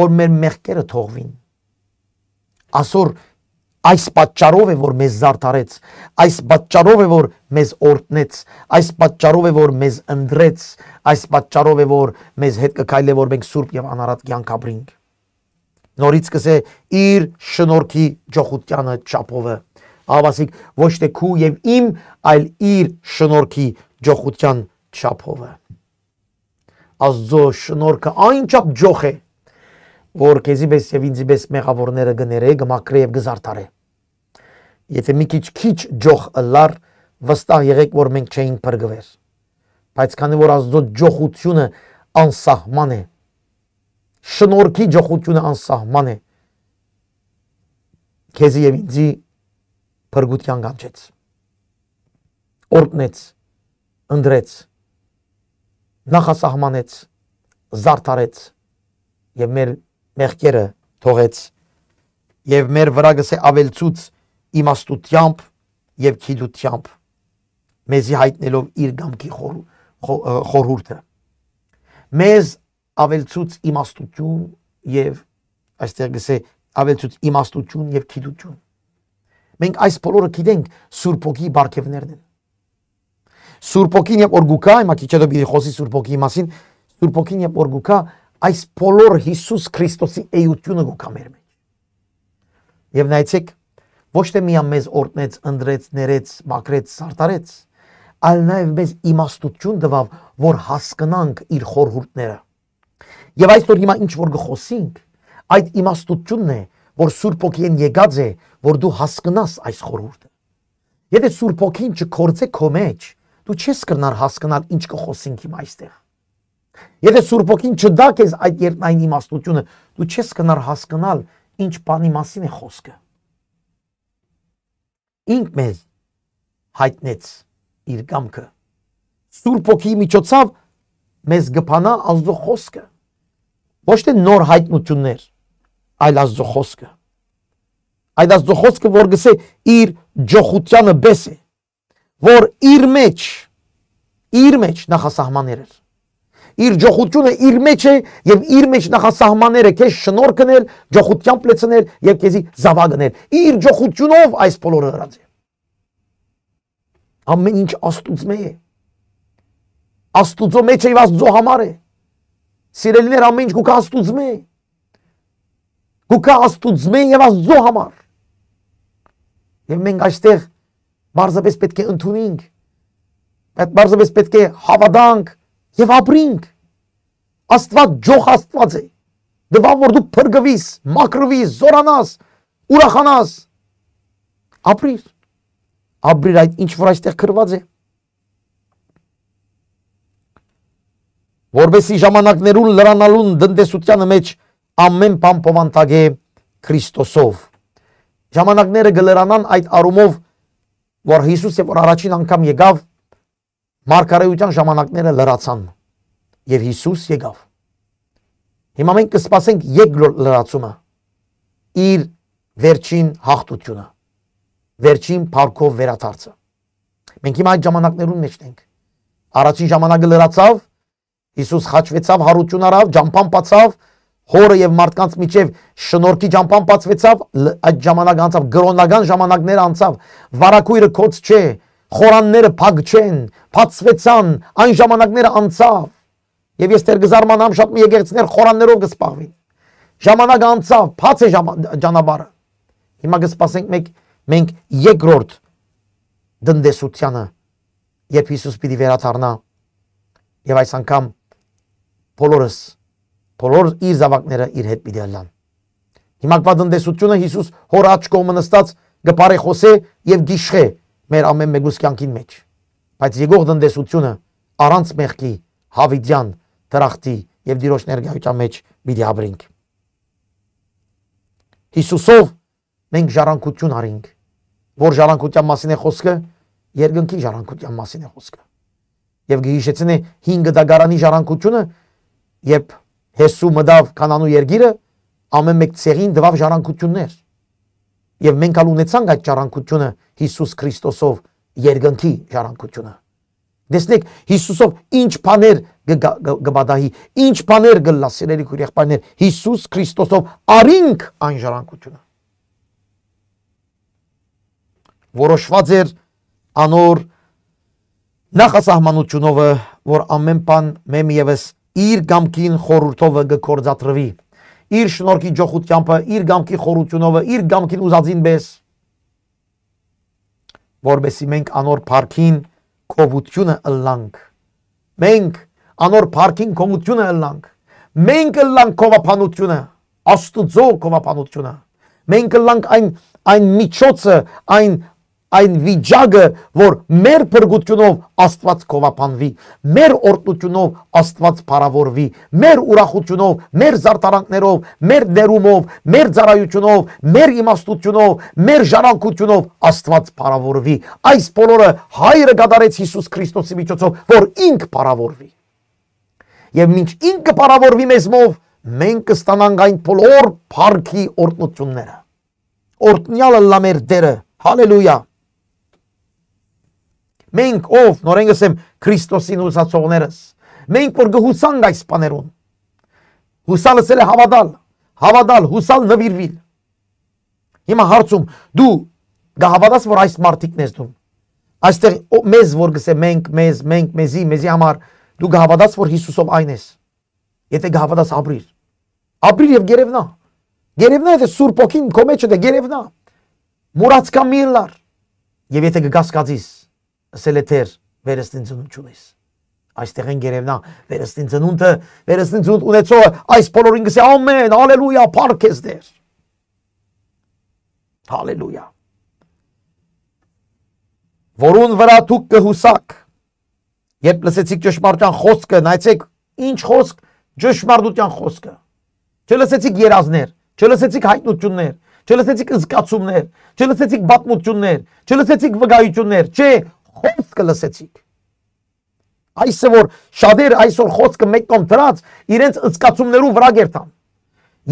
որ մեր մեղքերը թողվին։ Այսօր այս պատճառով է որ մեզ զարդարեց, այս պատճառով է որ մեզ օրտնեց, այս պատճառով է որ մեզ ընդրեց, այս պատճառով է որ մեզ հետ կքայլե որ մենք սուրբ եւ անարատ կյանք ապրենք։ Նորից կսե իր շնորհքի ջոխությանը ճապովը ավասիկ ոչ թե քու եւ իմ, այլ իր շնորհքի ջոխության ճափովը։ Աստծո շնորհքը այնչափ ջոխ է, որ քեզի պես եւ ինձի պես մեղավորները գներե, գմակրե եւ գզարտարե։ Եթե մի քիչ քիչ ջոխ լար, վստահ եղեք, որ մենք չենք բրգվեր։ Բայց քանի որ Աստծո ջոխությունը անսահման է, շնորհքի ջոխությունը անսահման է, քեզի եւ ինձի բրգության կանչեց օրտնեց ընդրեց նախասահմանեց, զարդարեց եւ մեր մեղքերը թողեց եւ մեր վրա գսե ավելցուց իմաստությամբ եւ քիդությամբ մեզի հայտնելով իր գամքի խոր, խո, խորհուրդը մեզ ավելցուց իմաստություն եւ այստեղ գսե ավելցուց իմաստություն եւ քիդություն մենք այս բոլորը գիտենք սուրբ ոգի բարգեւներն են Սուրբոքին եւ Օրգուկա, հիմա քիչ հետո պիտի խոսի Սուրբոքի մասին, Սուրբոքին եւ Օրգուկա այս բոլոր Հիսուս Քրիստոսի էությունը գոքա մեր մեջ։ Եվ նայեցեք, ոչ թե միայն մեզ օրտնեց, ընդրեց, ներեց, մաքրեց, սարտարեց, այլ նաև մեզ իմաստություն տվավ, որ հասկանանք իր խորհուրդները։ Եվ այսօր հիմա ինչ որ գխոսենք, այդ իմաստությունն է, որ Սուրբ Օքին եկած է, որ դու հասկանաս այս խորհուրդը։ Եթե Սուրբ Օքին չկործե քո մեջ, դու չես կրնար հասկանալ ինչ կխոսենք իմ այստեղ։ Եթե Սուրբ Օքին չդա քեզ այդ երկնային իմաստությունը, դու չես կրնար հասկանալ ինչ բանի մասին է խոսքը։ Ինք մեզ հայտնեց իր կամքը։ Սուրբ Օքի միջոցով մեզ գփանա Աստծո խոսքը։ Ոչ թե նոր հայտնություններ, այլ Աստծո խոսքը։ Այդ Աստծո խոսքը, որ գսե իր ջոխությանը բես է որ իր մեջ իր մեջ նախասահմաններ էր։ Իր ջոխությունը իր մեջ է եւ իր մեջ նախասահմանները քեզ շնոր կնել, ջոխությամբ լեցնել եւ քեզի զավագնել։ Իր ջոխությունով այս բոլորը հրած է։ Ամեն ինչ աստուծո մեջ է։ Աստուծո մեջ է եւ աստուծո համար է։ Սիրելիներ, ամեն ինչ գուքա աստուծո մեջ է։ Գուքա աստուծո մեջ եւ աստուծո համար։ Եվ մենք այստեղ Բարձրապես պետք է ընդունենք։ Այդ բարձրապես պետք է հավատանք եւ ապրենք։ Աստված ջոխ Աստված է։ Դվան որ դու փրկվես, մաքրվես, զորանաս, ուրախանաս։ Ապրիր։ Ապրիր այդ ինչ որ այստեղ քրված է։ Որբեսի ժամանակներուն լրանալուն դնդեսության մեջ ամեն բան պովանտագե Քրիստոսով։ Ժամանակները գլրանան այդ արումով որ Հիսուսը որ առաջին անգամ եկավ մարգարեության ժամանակները լրացան եւ Հիսուս եկավ։ Հիմա մենք կսպասենք երկրորդ լրացումը իր վերջին հաղթությունը, վերջին փառքով վերաթարցը։ Մենք հիմա այդ ժամանակներուն մեջ ենք։ Առաջին ժամանակը լրացավ, Հիսուս խաչվեցավ, հարություն արավ, ջամփան բացավ, հորը եւ մարդկանց միջև շնորհքի ճամփան բացվեցավ, այդ ժամանակ անցավ գրոնական ժամանակներ անցավ, վարակույրը կոչ չէ, խորանները փակ չեն, բացվեցան, այն ժամանակները անցավ։ Եվ ես դեր գզարմանամ շատ մի եկեղեցիներ խորաններով կսպաղվին։ Ժամանակը անցավ, փաց է ճանապարհը։ Հիմա կսպասենք մեկ մենք երկրորդ դնդեսությանը, երբ Հիսուս պիտի վերաթարնա։ Եվ այս անգամ բոլորս Բոլոր իր զավակները իր հետ պիտի ալան։ Հիմա կվադնդեսությունը Հիսուս հոր աչ կողմը նստած գպարե խոսե եւ գիշե մեր ամեն մեկուս կյանքին մեջ։ Բայց եկող դնդեսությունը առանց մեղքի, հավիդյան, դրախտի եւ դիրոջ ներգայության մեջ պիտի ապրենք։ Հիսուսով մենք ժառանգություն արինք, որ ժառանգության մասին է խոսքը, երկնքի ժառանգության մասին է խոսքը։ Եվ գիհիշեցին է 5 դագարանի ժառանգությունը, երբ Հեսու մտավ կանանու երգիրը, ամեն մեկ ցեղին դվավ ժառանգություններ։ Եվ մենք ալ ունեցանք այդ ժառանգությունը Հիսուս Քրիստոսով երգնքի ժառանգությունը։ Դեսնեք Հիսուսով ինչ բաներ գբադահի, ինչ բաներ գլա սիրելի քույր եղբայրներ, Հիսուս Քրիստոսով արինք այն ժառանգությունը։ Որոշված էր անոր նախասահմանությունովը, որ ամեն բան մեմ եւս իր գամքին խորհուրդովը գործածրվի իր շնորհքի ջոխությամբ իր գամքի խորությունով իր գամքին ուզածին բես որբեսի մենք անոր парքին կովությունը ըլլանք մենք անոր парքին կովությունը ըլլանք մենք ըլլանք կովապանությունը աստուծո կովապանությունը մենք ըլլանք այն այն միջոցը այն այն վիճակը, որ մեր փրկությունով Աստված կովապանվի, մեր օրտությունով Աստված փառավորվի, մեր ուրախությունով, մեր զարդարանքներով, մեր ներումով, մեր ծառայությունով, մեր իմաստությունով, մեր ժառանգությունով Աստված փառավորվի։ Այս բոլորը հայրը գդարեց Հիսուս Քրիստոսի միջոցով, որ ինք փառավորվի։ Եվ ինչ ինքը փառավորվի մեզ մով, մենք կստանանք այն բոլոր փառքի օրտնությունները։ Օրտնյալը լա մեր դերը։ Հալելույա Մենք ով նորեն գսեմ Քրիստոսին ուսացողներս։ Մենք որ գհուսանք այս բաներուն։ Հուսալսել է հավատալ, հավատալ, հուսալ նվիրվել։ Հիմա հարցում, դու գահավատաս որ այս մարտիկն ես դու։ Այստեղ մեզ որ գսե մենք, մեզ, մենք, մեզի, մեզի համար դու գահավատաս որ Հիսուսով այն ես։ Եթե գահավատաս ապրիր։ Ապրիր եւ գերեվնա։ Գերեվնա եթե Սուրբ ոգին քո մեջ է դա դե գերեվնա։ Մուրացկա միլլար։ Եվ եթե գգասկածիս ասել է Տեր, վերստին ծնունդ ունես։ Այստեղ են գերևնա վերստին ծնունդը, վերստին ծնունդ ունեցողը այս բոլորին գսե ամեն, հալելույա, փառք ես Տեր։ Հալելույա։ Որուն վրա դուք կհուսակ։ Երբ լսեցիք ճշմարտության խոսքը, նայեցեք ինչ խոսք, ճշմարտության խոսքը։ Չլսեցիք երազներ, չլսեցիք հայտնություններ, չլսեցիք զգացումներ, չլսեցիք պատմություններ, չլսեցիք վկայություններ, չէ, խոսքը լսեցիք։ Այսը որ շատեր այսօր խոսքը մեկ կողմ դրած իրենց ըծկացումներով վրա գերտան։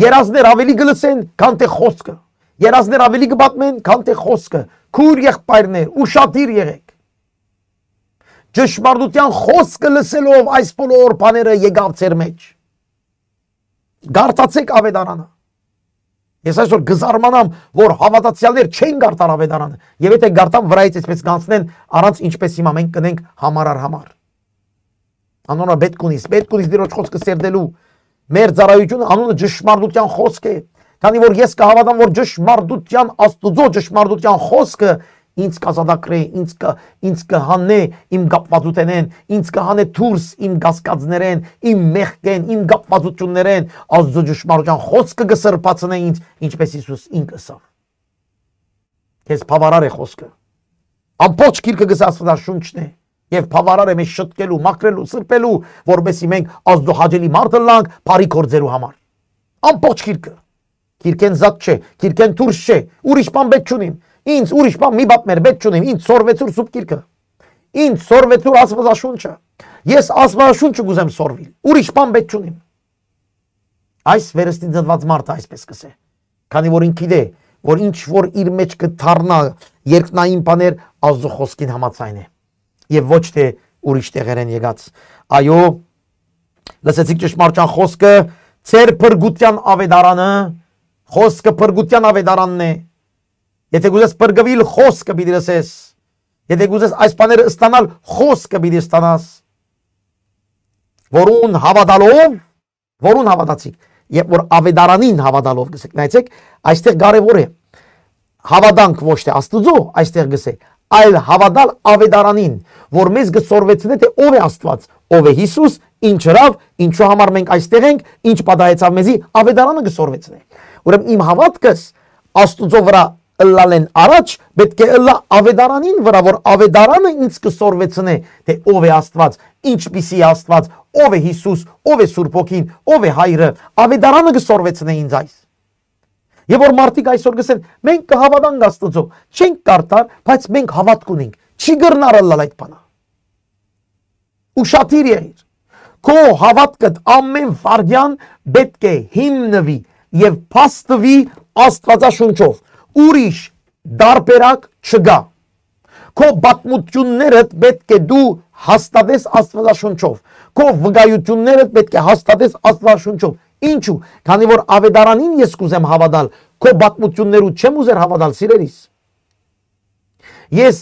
Երազներ ավելի գլսեն, քան թե խոսքը։ Երազներ ավելի կբատմեն, քան թե խոսքը։ Քուր եղբայրներ, ուշադիր եղեք։ Ճշմարտության խոսքը լսելով այս բոլոր բաները եկավ ձեր մեջ։ Գարտացեք ավետարանը Ես այսօր գզարմանամ, որ հավատացյալներ չեն գար տարավետարանը։ Եվ եթե գարտան վրայից այսպես կանցնեն առանց ինչպես հիմա մենք կնենք համար առ համար։ Անոնը պետք ունիս, պետք ունիս դիրոջ խոսքը սերդելու։ Մեր ծառայությունը անունը ճշմարտության խոսք է։ Քանի որ ես կհավատամ, որ ճշմարտության Աստուծո ճշմարտության խոսքը ինձ կազադակրե, ինձ կա, ինձ կհանե իմ գապվածութենեն, ինձ կհանե թուրս իմ գասկածներեն, իմ մեղքեն, իմ գապվածություններեն, Աստծո ճշմարության խոսքը կսրբացնե ինձ, ինչպես Հիսուս ինքը սա։ Քեզ բավարար է խոսքը։ Ամբողջ գիրքը գսածվա շունչն է եւ բավարար է մեզ շտկելու, մաքրելու, սրբելու, որովհետեւ մենք Աստծո հաջելի մարդը լանք բարի կորձելու համար։ Ամբողջ գիրքը Գիրքեն զատ չէ, գիրքեն դուրս չէ, ուրիշ բան պետք չունիմ։ Ինձ ուրիշ բան մի բապ մեր պետք չունիմ, ինձ սորվեցուր սուպ գիրքը։ Ինձ սորվեցուր աստվածաշունչը։ Ես աստվածաշունչը գուզեմ սորվել, ուրիշ բան պետք չունիմ։ Այս վերստին ծնված մարդը այսպես կսե։ Քանի որ ինքն գիտե, որ ինչ որ իր մեջ կթառնա երկնային բաներ Աստծո խոսքին համաձայն է եւ ոչ թե ուրիշ տեղերեն եկած։ Այո, լսեցիք ճշմարտան խոսքը, ծեր փրկության ավետարանը, խոսքը փրկության ավետարանն է։ ավետարան Եթե գուզես բրգվել խոսքը պիտի լսես։ Եթե գուզես այս բաները ստանալ, խոսքը պիտի ստանաս։ Որուն հավատալով, որուն հավատացիք, եւ որ ավետարանին հավատալով գսեք։ Նայեցեք, այստեղ կարևոր է հավատանք ոչ թե Աստծո, այստեղ գսե, այլ հավատալ ավետարանին, որ մեզ գծորվեցնե թե ով է Աստված, ով է Հիսուս, ինչ հրավ, ինչու համար մենք այստեղ ենք, ինչ պատահեցավ մեզի ավետարանը գծորվեցնե։ Ուրեմն իմ հավատքս Աստծո վրա ըլլալեն առաջ, պետք է ըլլա ավետարանին վրա, որ ավետարանը ինձ կսորվեցնե, թե ով է Աստված, ինչպիսի Աստված, ով է Հիսուս, ով է Սուրբ Օքին, ով է Հայրը, ավետարանը կսորվեցնե ինձ այս։ Եվ որ մարդիկ այսօր գսեն, մենք կհավատանք Աստծո, չենք կարտար, բայց մենք հավատք ունենք։ Չի գրնար ըլլալ այդ բանը։ Ուշադիր եղիր։ Քո հավատքդ ամեն վարդյան պետք է հիմնվի եւ փաստվի Աստվածաշունչով ուրիշ դարբերակ չկա։ Քո պատմություններդ պետք է դու հաստատես Աստվածաշունչով։ Քո վկայություններդ պետք է հաստատես Աստվածաշունչով։ Ինչու՞, քանի որ ավետարանին ես կուզեմ հավատալ, քո պատմություններու չեմ ուզեր հավատալ սիրելիս։ Ես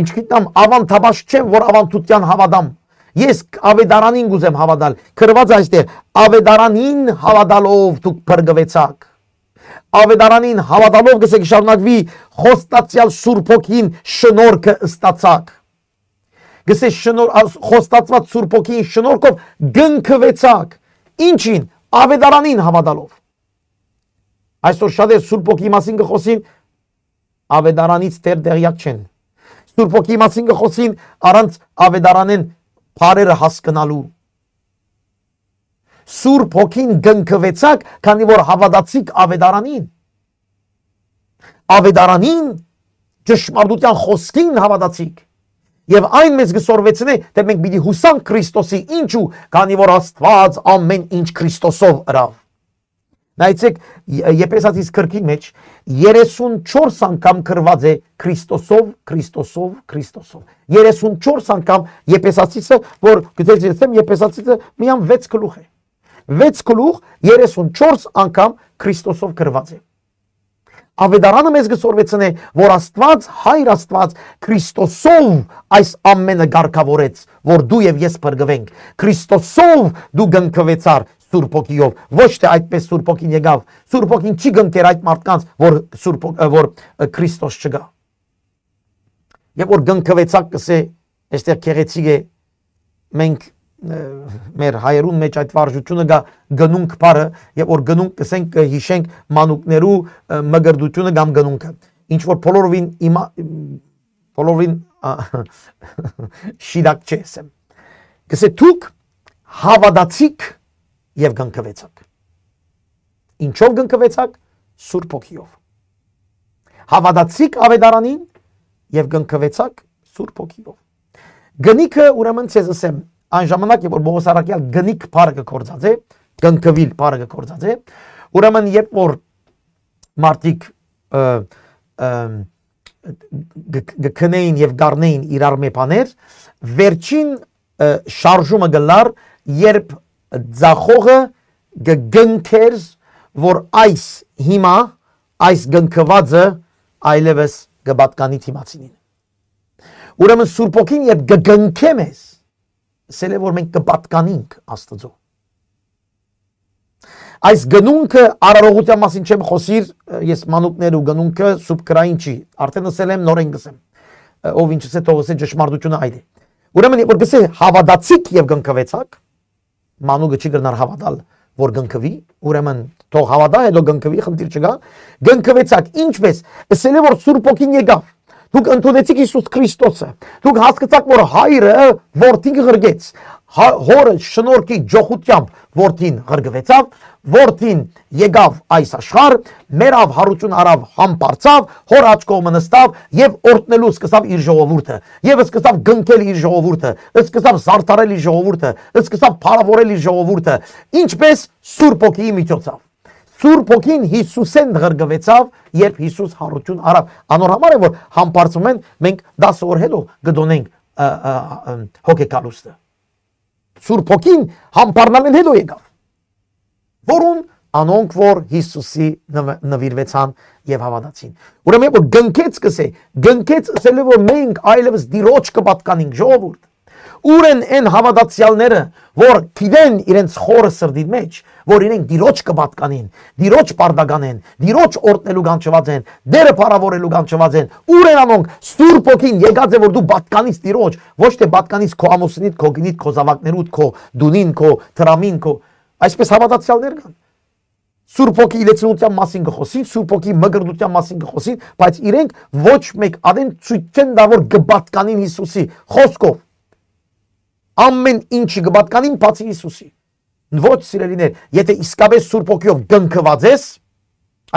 ինչ գիտեմ, ավանդաբաշ չեմ, որ ավանդության հավատամ։ Ես ավետարանին կուզեմ հավատալ։ Գրված այստեղ ավետարանին հավատալով դուք բրգվեցաք ավետարանին հավատալով գսեք շարունակվի խոստացյալ Սուրբ Հոգին շնորհքը ստացակ։ Գսե շնոր խոստացված Սուրբ Հոգին շնորհքով գնքվեցակ։ Ինչին ավետարանին հավատալով։ Այսօր շատ է Սուրբ Հոգի մասին կխոսին ավետարանից դեռ դեղյակ չեն։ Սուրբ Հոգի մասին կխոսին առանց ավետարանեն բարերը հասկանալու Սուրբ Հոգին գնկվեցաք, քանի որ հավատացիք ավետարանին։ Ավետարանին ճշմարտության խոսքին հավատացիք։ Եվ այն մեզ գսորվեցնե, թե մենք պիտի հուսանք Քրիստոսի, ինչու, քանի որ Աստված ամեն ինչ Քրիստոսով ըրավ։ Նայեցեք Եփեսացիս քրքի մեջ 34 անգամ քրված է Քրիստոսով, Քրիստոսով, Քրիստոսով։ 34 անգամ Եփեսացիսը, որ գիտես, ես եմ Եփեսացիսը միան 6 գլուխ է։ 6 գլուխ 34 անգամ Քրիստոսով գրված է։ Ավետարանը մեզ գծորվեցն է, որ Աստված, Հայր Աստված Քրիստոսով այս ամենը ղարգավորեց, որ դու եւ ես բրգվենք։ Քրիստոսով դու գնկվեցար Սուրբ ոգիով, ոչ թե այդպես Սուրբ ոգին եկավ։ Սուրբ ոգին չի գնկեր այդ մարդկանց, որ Սուրբ որ Քրիստոս չգա։ Եվ որ գնկվեցակ կսե, այստեղ քերեցիկ է մենք մեր հայերուն մեջ այդ վարժությունը գա գնունք բարը եւ որ գնունք կսենք հիշենք մանուկներու մգրդությունը կամ գնունքը ինչ որ բոլորովին իմա բոլորովին շիդակ չեսեմ կսե դուք հավատացիք եւ գնկվեցաք ինչով գնկվեցաք սուրբ ոգիով հավատացիք ավետարանին եւ գնկվեցաք սուրբ ոգիով գնիկը ուրեմն ցեզ ասեմ այն ժամանակ, երբ որ Բողոսարակյալ գնիկ парքը կորցած է, կնկվիլ парքը կորցած է, ուրեմն երբ որ մարտիկ գքնեին եւ գառնեին իրար մեփաներ, վերջին շարժումը գլար, երբ ձախողը գգնքեր, որ այս հիմա այս գնքվածը այլևս գ បត្តិ կանի թիմացին։ Ուրեմն Սուրբ ոգին երբ գգնքե մեզ սել է, որ մենք կպատկանինք Աստծո։ Այս գնունքը արարողության մասին չեմ խոսիր, ես մանուկներ ու գնունքը սուբկրային չի, արդեն ասել եմ, նոր են գսեմ։ Ով ինչս է թողեսե ճշմարտությունը այդ է։ Ուրեմն, որ գսե հավատացիք եւ գնկվեցաք, մանուկը չի գրնար հավատալ, որ գնկվի, ուրեմն թող հավատա, հետո գնկվի, խնդիր չկա։ Գնկվեցաք, ինչպես, ասել է, որ Սուրբ Օքին եկավ Դուք ընդունեցիք Հիսուս Քրիստոսը։ Դուք հասկացաք, որ հայրը որդին ղրգեց։ հա, Հորը շնորհքի ջոխությամբ որդին ղրգվեցավ, որդին եկավ այս աշխարհ, մերավ հարություն արավ համբարձավ, հոր աչ կողմը նստավ եւ օրտնելու սկսավ իր ժողովուրդը, եւ սկսավ գնքել իր ժողովուրդը, սկսավ զարդարել իր ժողովուրդը, սկսավ փառավորել իր ժողովուրդը, ինչպես Սուրբ Օքիի միջոցով։ Սուրբ ոգին Հիսուսեն դղրգվեցավ, երբ Հիսուս հառություն արավ։ Անոր համար է որ համբարձում են մենք 10 օր հետո գտոնենք հոգեկալուստը։ Սուրբ ոգին համբարնալեն հետո եկավ։ Որուն անոնք որ Հիսուսի նվիրվեցան եւ հավատացին։ Ուրեմն որ գնքեց սկսե, գնքեց ասելը որ մենք այլևս դիրոջ կպատկանենք ժողովուրդ։ Ուր են այն հավատացյալները, որ գիտեն իրենց խորը սրդի մեջ, որ իրենք դիրոջ կպատկանին, դիրոջ պարդագան են, դիրոջ օրտնելու գանչված են, դերը փառավորելու գանչված են։ Ուր են անոնք Սուրբ ոգին եկած է որ դու պատկանից դիրոջ, ոչ թե պատկանից քո ամուսինիդ, քո գինիդ, քո զավակներուդ, քո դունին, քո թրամին, քո այսպես հավատացյալներ կան։ Սուրբ ոգի իլեցնության մասին գխոսին, Սուրբ ոգի մգրդության մասին գխոսին, բայց իրենք ոչ մեկ ադեն ցույց չեն դա որ գպատկանին Հիսուսի խոսքով։ Ամեն ինչը գպատկանին բացի Հիսուսի ոչ սիրելիներ, եթե իսկապես Սուրբ ոգիով գնքված ես,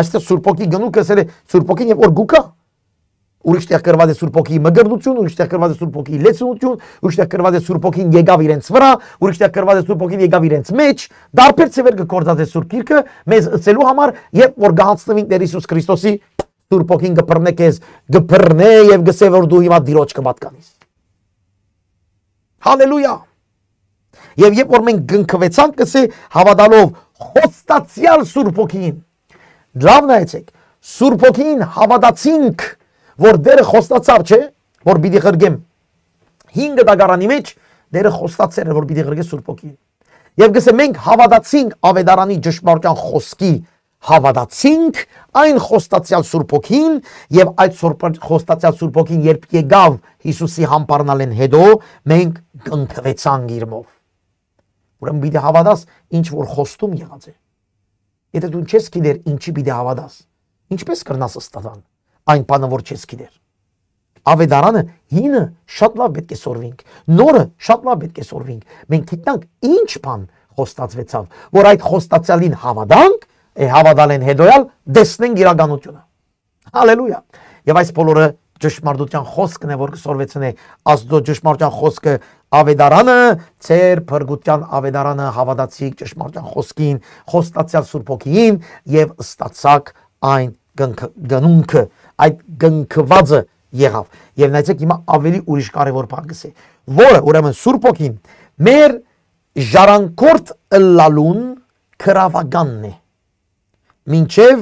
այսինքն Սուրբ ոգի գնուկը ասել է Սուրբ ոգին եւ որ գուկա ուրիշտեղ կրված է Սուրբ ոգիի մգրդություն, ուրիշտեղ կրված է Սուրբ ոգիի լեցունություն, ուրիշտեղ կրված է Սուրբ ոգին եկավ իրենց վրա, ուրիշտեղ կրված է Սուրբ ոգին եկավ իրենց մեջ, դարբեր ծևեր կկործած է Սուրբ Գիրքը մեզ ըծելու համար, երբ որ գահանցնվինք Տեր Հիսուս Քրիստոսի Սուրբ ոգին գբռնե քեզ, գբռնե եւ գսե որ դու հիմա դիրոջ կմատկանես։ Հալելույա Եվ երբ որ մենք գնքվեցանք, ասի հավատալով խոստացյալ Սուրբ ոգին։ Լավ նայեցեք, Սուրբ ոգին հավատացինք, որ Դերը խոստացավ, չէ՞, որ պիտի ղրգեմ 5 դագարանի մեջ Դերը խոստացել է, որ պիտի ղրգե Սուրբ ոգին։ Եվ գսե մենք հավատացինք Ավետարանի ճշմարտության խոսքի հավատացինք այն խոստացյալ Սուրբ ոգին եւ այդ Սուրբ խոստացյալ Սուրբ ոգին երբ եկավ Հիսուսի համբարնալեն հետո մենք կընթվեցանք իր մով Ուրեմն պիտի հավատաս ինչ որ խոստում եղած է։ Եթե դու չես գիտեր ինչի պիտի հավատաս, ինչպես կրնաս ստանալ այն բանը, որ չես գիտեր։ Ավետարանը հինը շատ լավ պետք է սորվինք, նորը շատ լավ պետք է սորվինք։ Մենք գիտնանք ինչ բան խոստացվեցավ, որ այդ խոստացյալին հավատանք, է հավատալեն հետոյալ դեսնենք իրականությունը։ Հալելույա։ Եվ այս բոլորը ճշմարտության խոսքն է, որ կսորվեցնե Աստծո ճշմարտության խոսքը ավետարանը, ծեր փրկության ավետարանը հավատացիք ճշմարտության խոսքին, խոստացյալ Սուրբ ոգին եւ ստացակ այն գնունքը, այդ գնքվածը եղավ։ Եվ նայեցեք հիմա ավելի ուրիշ կարևոր բան գսե, որը ուրեմն Սուրբ ոգին մեր ժառանգորդ լալուն քրավականն է։ Մինչև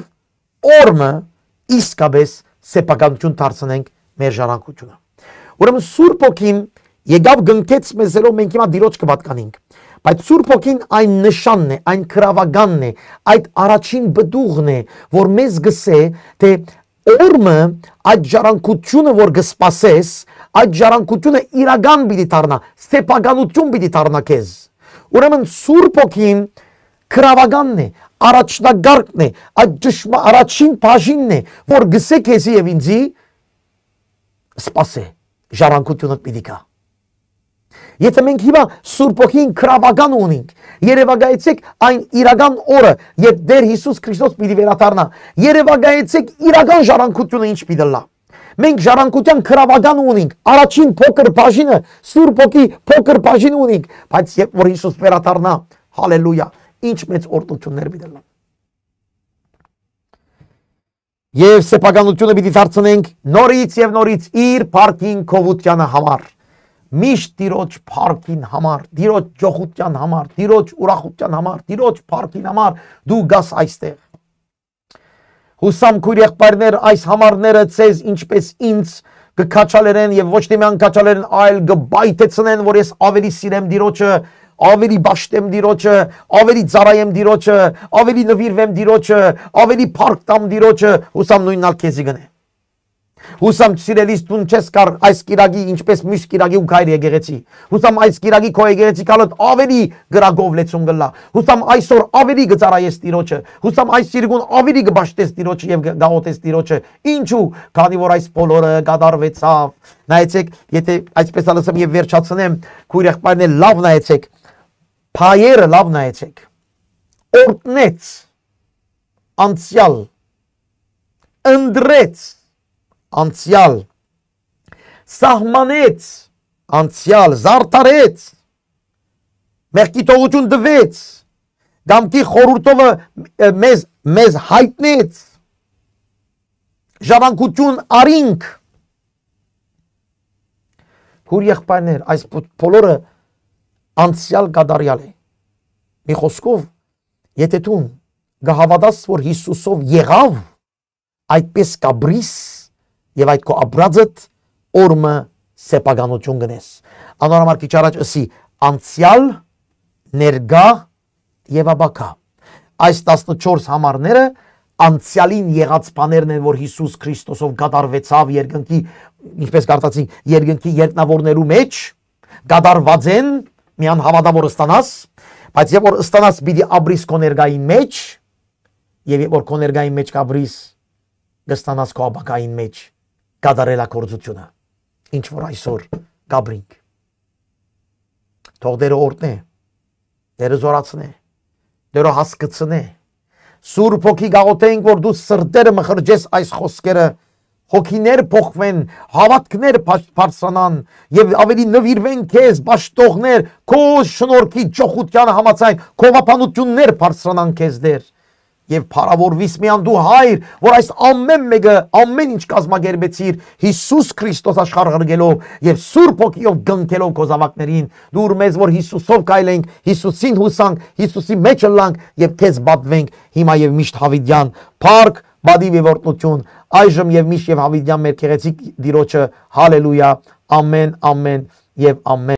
օրը իսկապես սեփականություն դարձնենք մեր ժառանգությունը։ Ուրեմն Սուրբ ոգին եկավ գնքեց մեզ երով մենք հիմա դիրոջ կպատկանինք։ Բայց Սուրբ Հոգին այն նշանն է, այն քրավականն է, այդ առաջին բդուղն է, որ մեզ գսե, թե օրը այդ ժառանգությունը, որ գսպասես, այդ ժառանգությունը իրական պիտի դառնա, սեփականություն պիտի դառնա քեզ։ Ուրեմն Սուրբ Հոգին քրավականն է, առաջնագարկն է, այդ ճշմա առաջին բաժինն է, որ գսե քեզի եւ ինձի սպասե ժառանգությունը պիտի կա։ Եթե մենք հիմա Սուրբ Օքին քրավական ունենք, երևակայեցեք այն իրական օրը, երբ Տեր Հիսուս Քրիստոս պիտի վերադառնա։ Երևակայեցեք իրական ժառանգությունը ինչ պիտի լա։ Մենք ժառանգության քրավական ունենք, առաջին փոքր բաժինը, Սուրբ Օքի փոքր բաժին ունենք, բայց երբ որ Հիսուս վերադառնա, հալելույա, ինչ մեծ օրդություններ պիտի լա։ Եվ սեփականությունը պիտի դարձնենք նորից եւ նորից իր բարքին կովությանը համար միշտ Տիրոջ փառքին համար, Տիրոջ ճոխության համար, Տիրոջ ուրախության համար, Տիրոջ փառքին համար դու գաս այստեղ։ Հուսամ քույր եղբայրներ, այս համարները ցեզ ինչպես ինձ կքաչալերեն եւ ոչ թե միայն կաչալերեն, այլ գբայթեցնեն, որ ես ավելի սիրեմ Տիրոջը, ավելի ճաշտեմ Տիրոջը, ավելի ծարայեմ Տիրոջը, ավելի նվիրվեմ Տիրոջը, ավելի փառք տամ Տիրոջը, հուսամ նույնն ալ քեզի գնե։ Հուսամ սիրելիս տուն չես կար այս կիրագի ինչպես մյուս կիրագի ու քայր եկեղեցի։ Հուսամ այս կիրագի քո եկեղեցի կալոտ ավելի գրագով լեցուն գլա։ Հուսամ այսօր ավելի գծարայես Տիրոջը։ Հուսամ այս սիրգուն ավելի գբաշտես Տիրոջը եւ գաղոտես Տիրոջը։ Ինչու՞, քանի որ այս բոլորը կատարվեցավ։ Նայեցեք, եթե այսպես ասեմ եւ վերջացնեմ, քույր եղբայրներ լավ նայեցեք։ Փայերը լավ նայեցեք։ Օրտնեց անցյալ ընդրեց անցյալ սահմանեց անցյալ զարդարեց մեղքի տողություն դվեց դամքի խորուրդովը մեզ մեզ հայտնեց ժավանկություն արինք հուր եղբայրներ այս բոլորը անցյալ գադարյալ է մի խոսքով եթե դու գահավադաս որ Հիսուսով եղավ այդպես կաբրիս եւ այդ քո ապրածդ օրը սեփականություն գնես։ Անորամար քիչ առաջ ասի անցյալ, ներգա եւ ապակա։ Այս 14 համարները անցյալին եղած բաներն են, որ Հիսուս Քրիստոսով գադարվեցավ երկնքի, ինչպես կարծացինք, երկնքի երկնավորներու մեջ, գադարված են միան հավատավորը ստանաս, բայց երբ որ ստանաս պիտի ապրիս քո ներգային մեջ, եւ երբ որ քո ներգային մեջ կապրիս, կստանաս քո ապակային մեջ գադարելակորձությունը, ինչ որ այսօր գաբրինք։ Թող դերը օրտնե, դերը զորացնե, դերը հասկցնե։ Սուրբ ոգի գաղութենք, որ դու սրտերը մխրջես այս խոսքերը, հոգիներ փոխվեն, հավատքներ բարձրանան եւ ավելի նվիրվեն քեզ ճշտողներ, քո շնորհքի ճոխության համաձայն, քո ապանություններ բարձրանան քեզ դեր եւ փառավորվիս միան դու հայր, որ այս ամեն մեկը ամեն ինչ կազմակերպեցիր Հիսուս Քրիստոս աշխարհ ղրգելով եւ Սուրբ Հոգիով գնկելով քո զավակներին։ Դու ուր մեզ որ Հիսուսով կայլենք, Հիսուսին հուսանք, Հիսուսի մեջ լանք եւ քեզ բապվենք հիմա եւ միշտ հավիդյան։ Փառք բադի վիվորտնություն այժմ եւ միշտ եւ հավիդյան մեր քեղեցիկ դիրոջը հալելույա ամեն ամեն եւ ամեն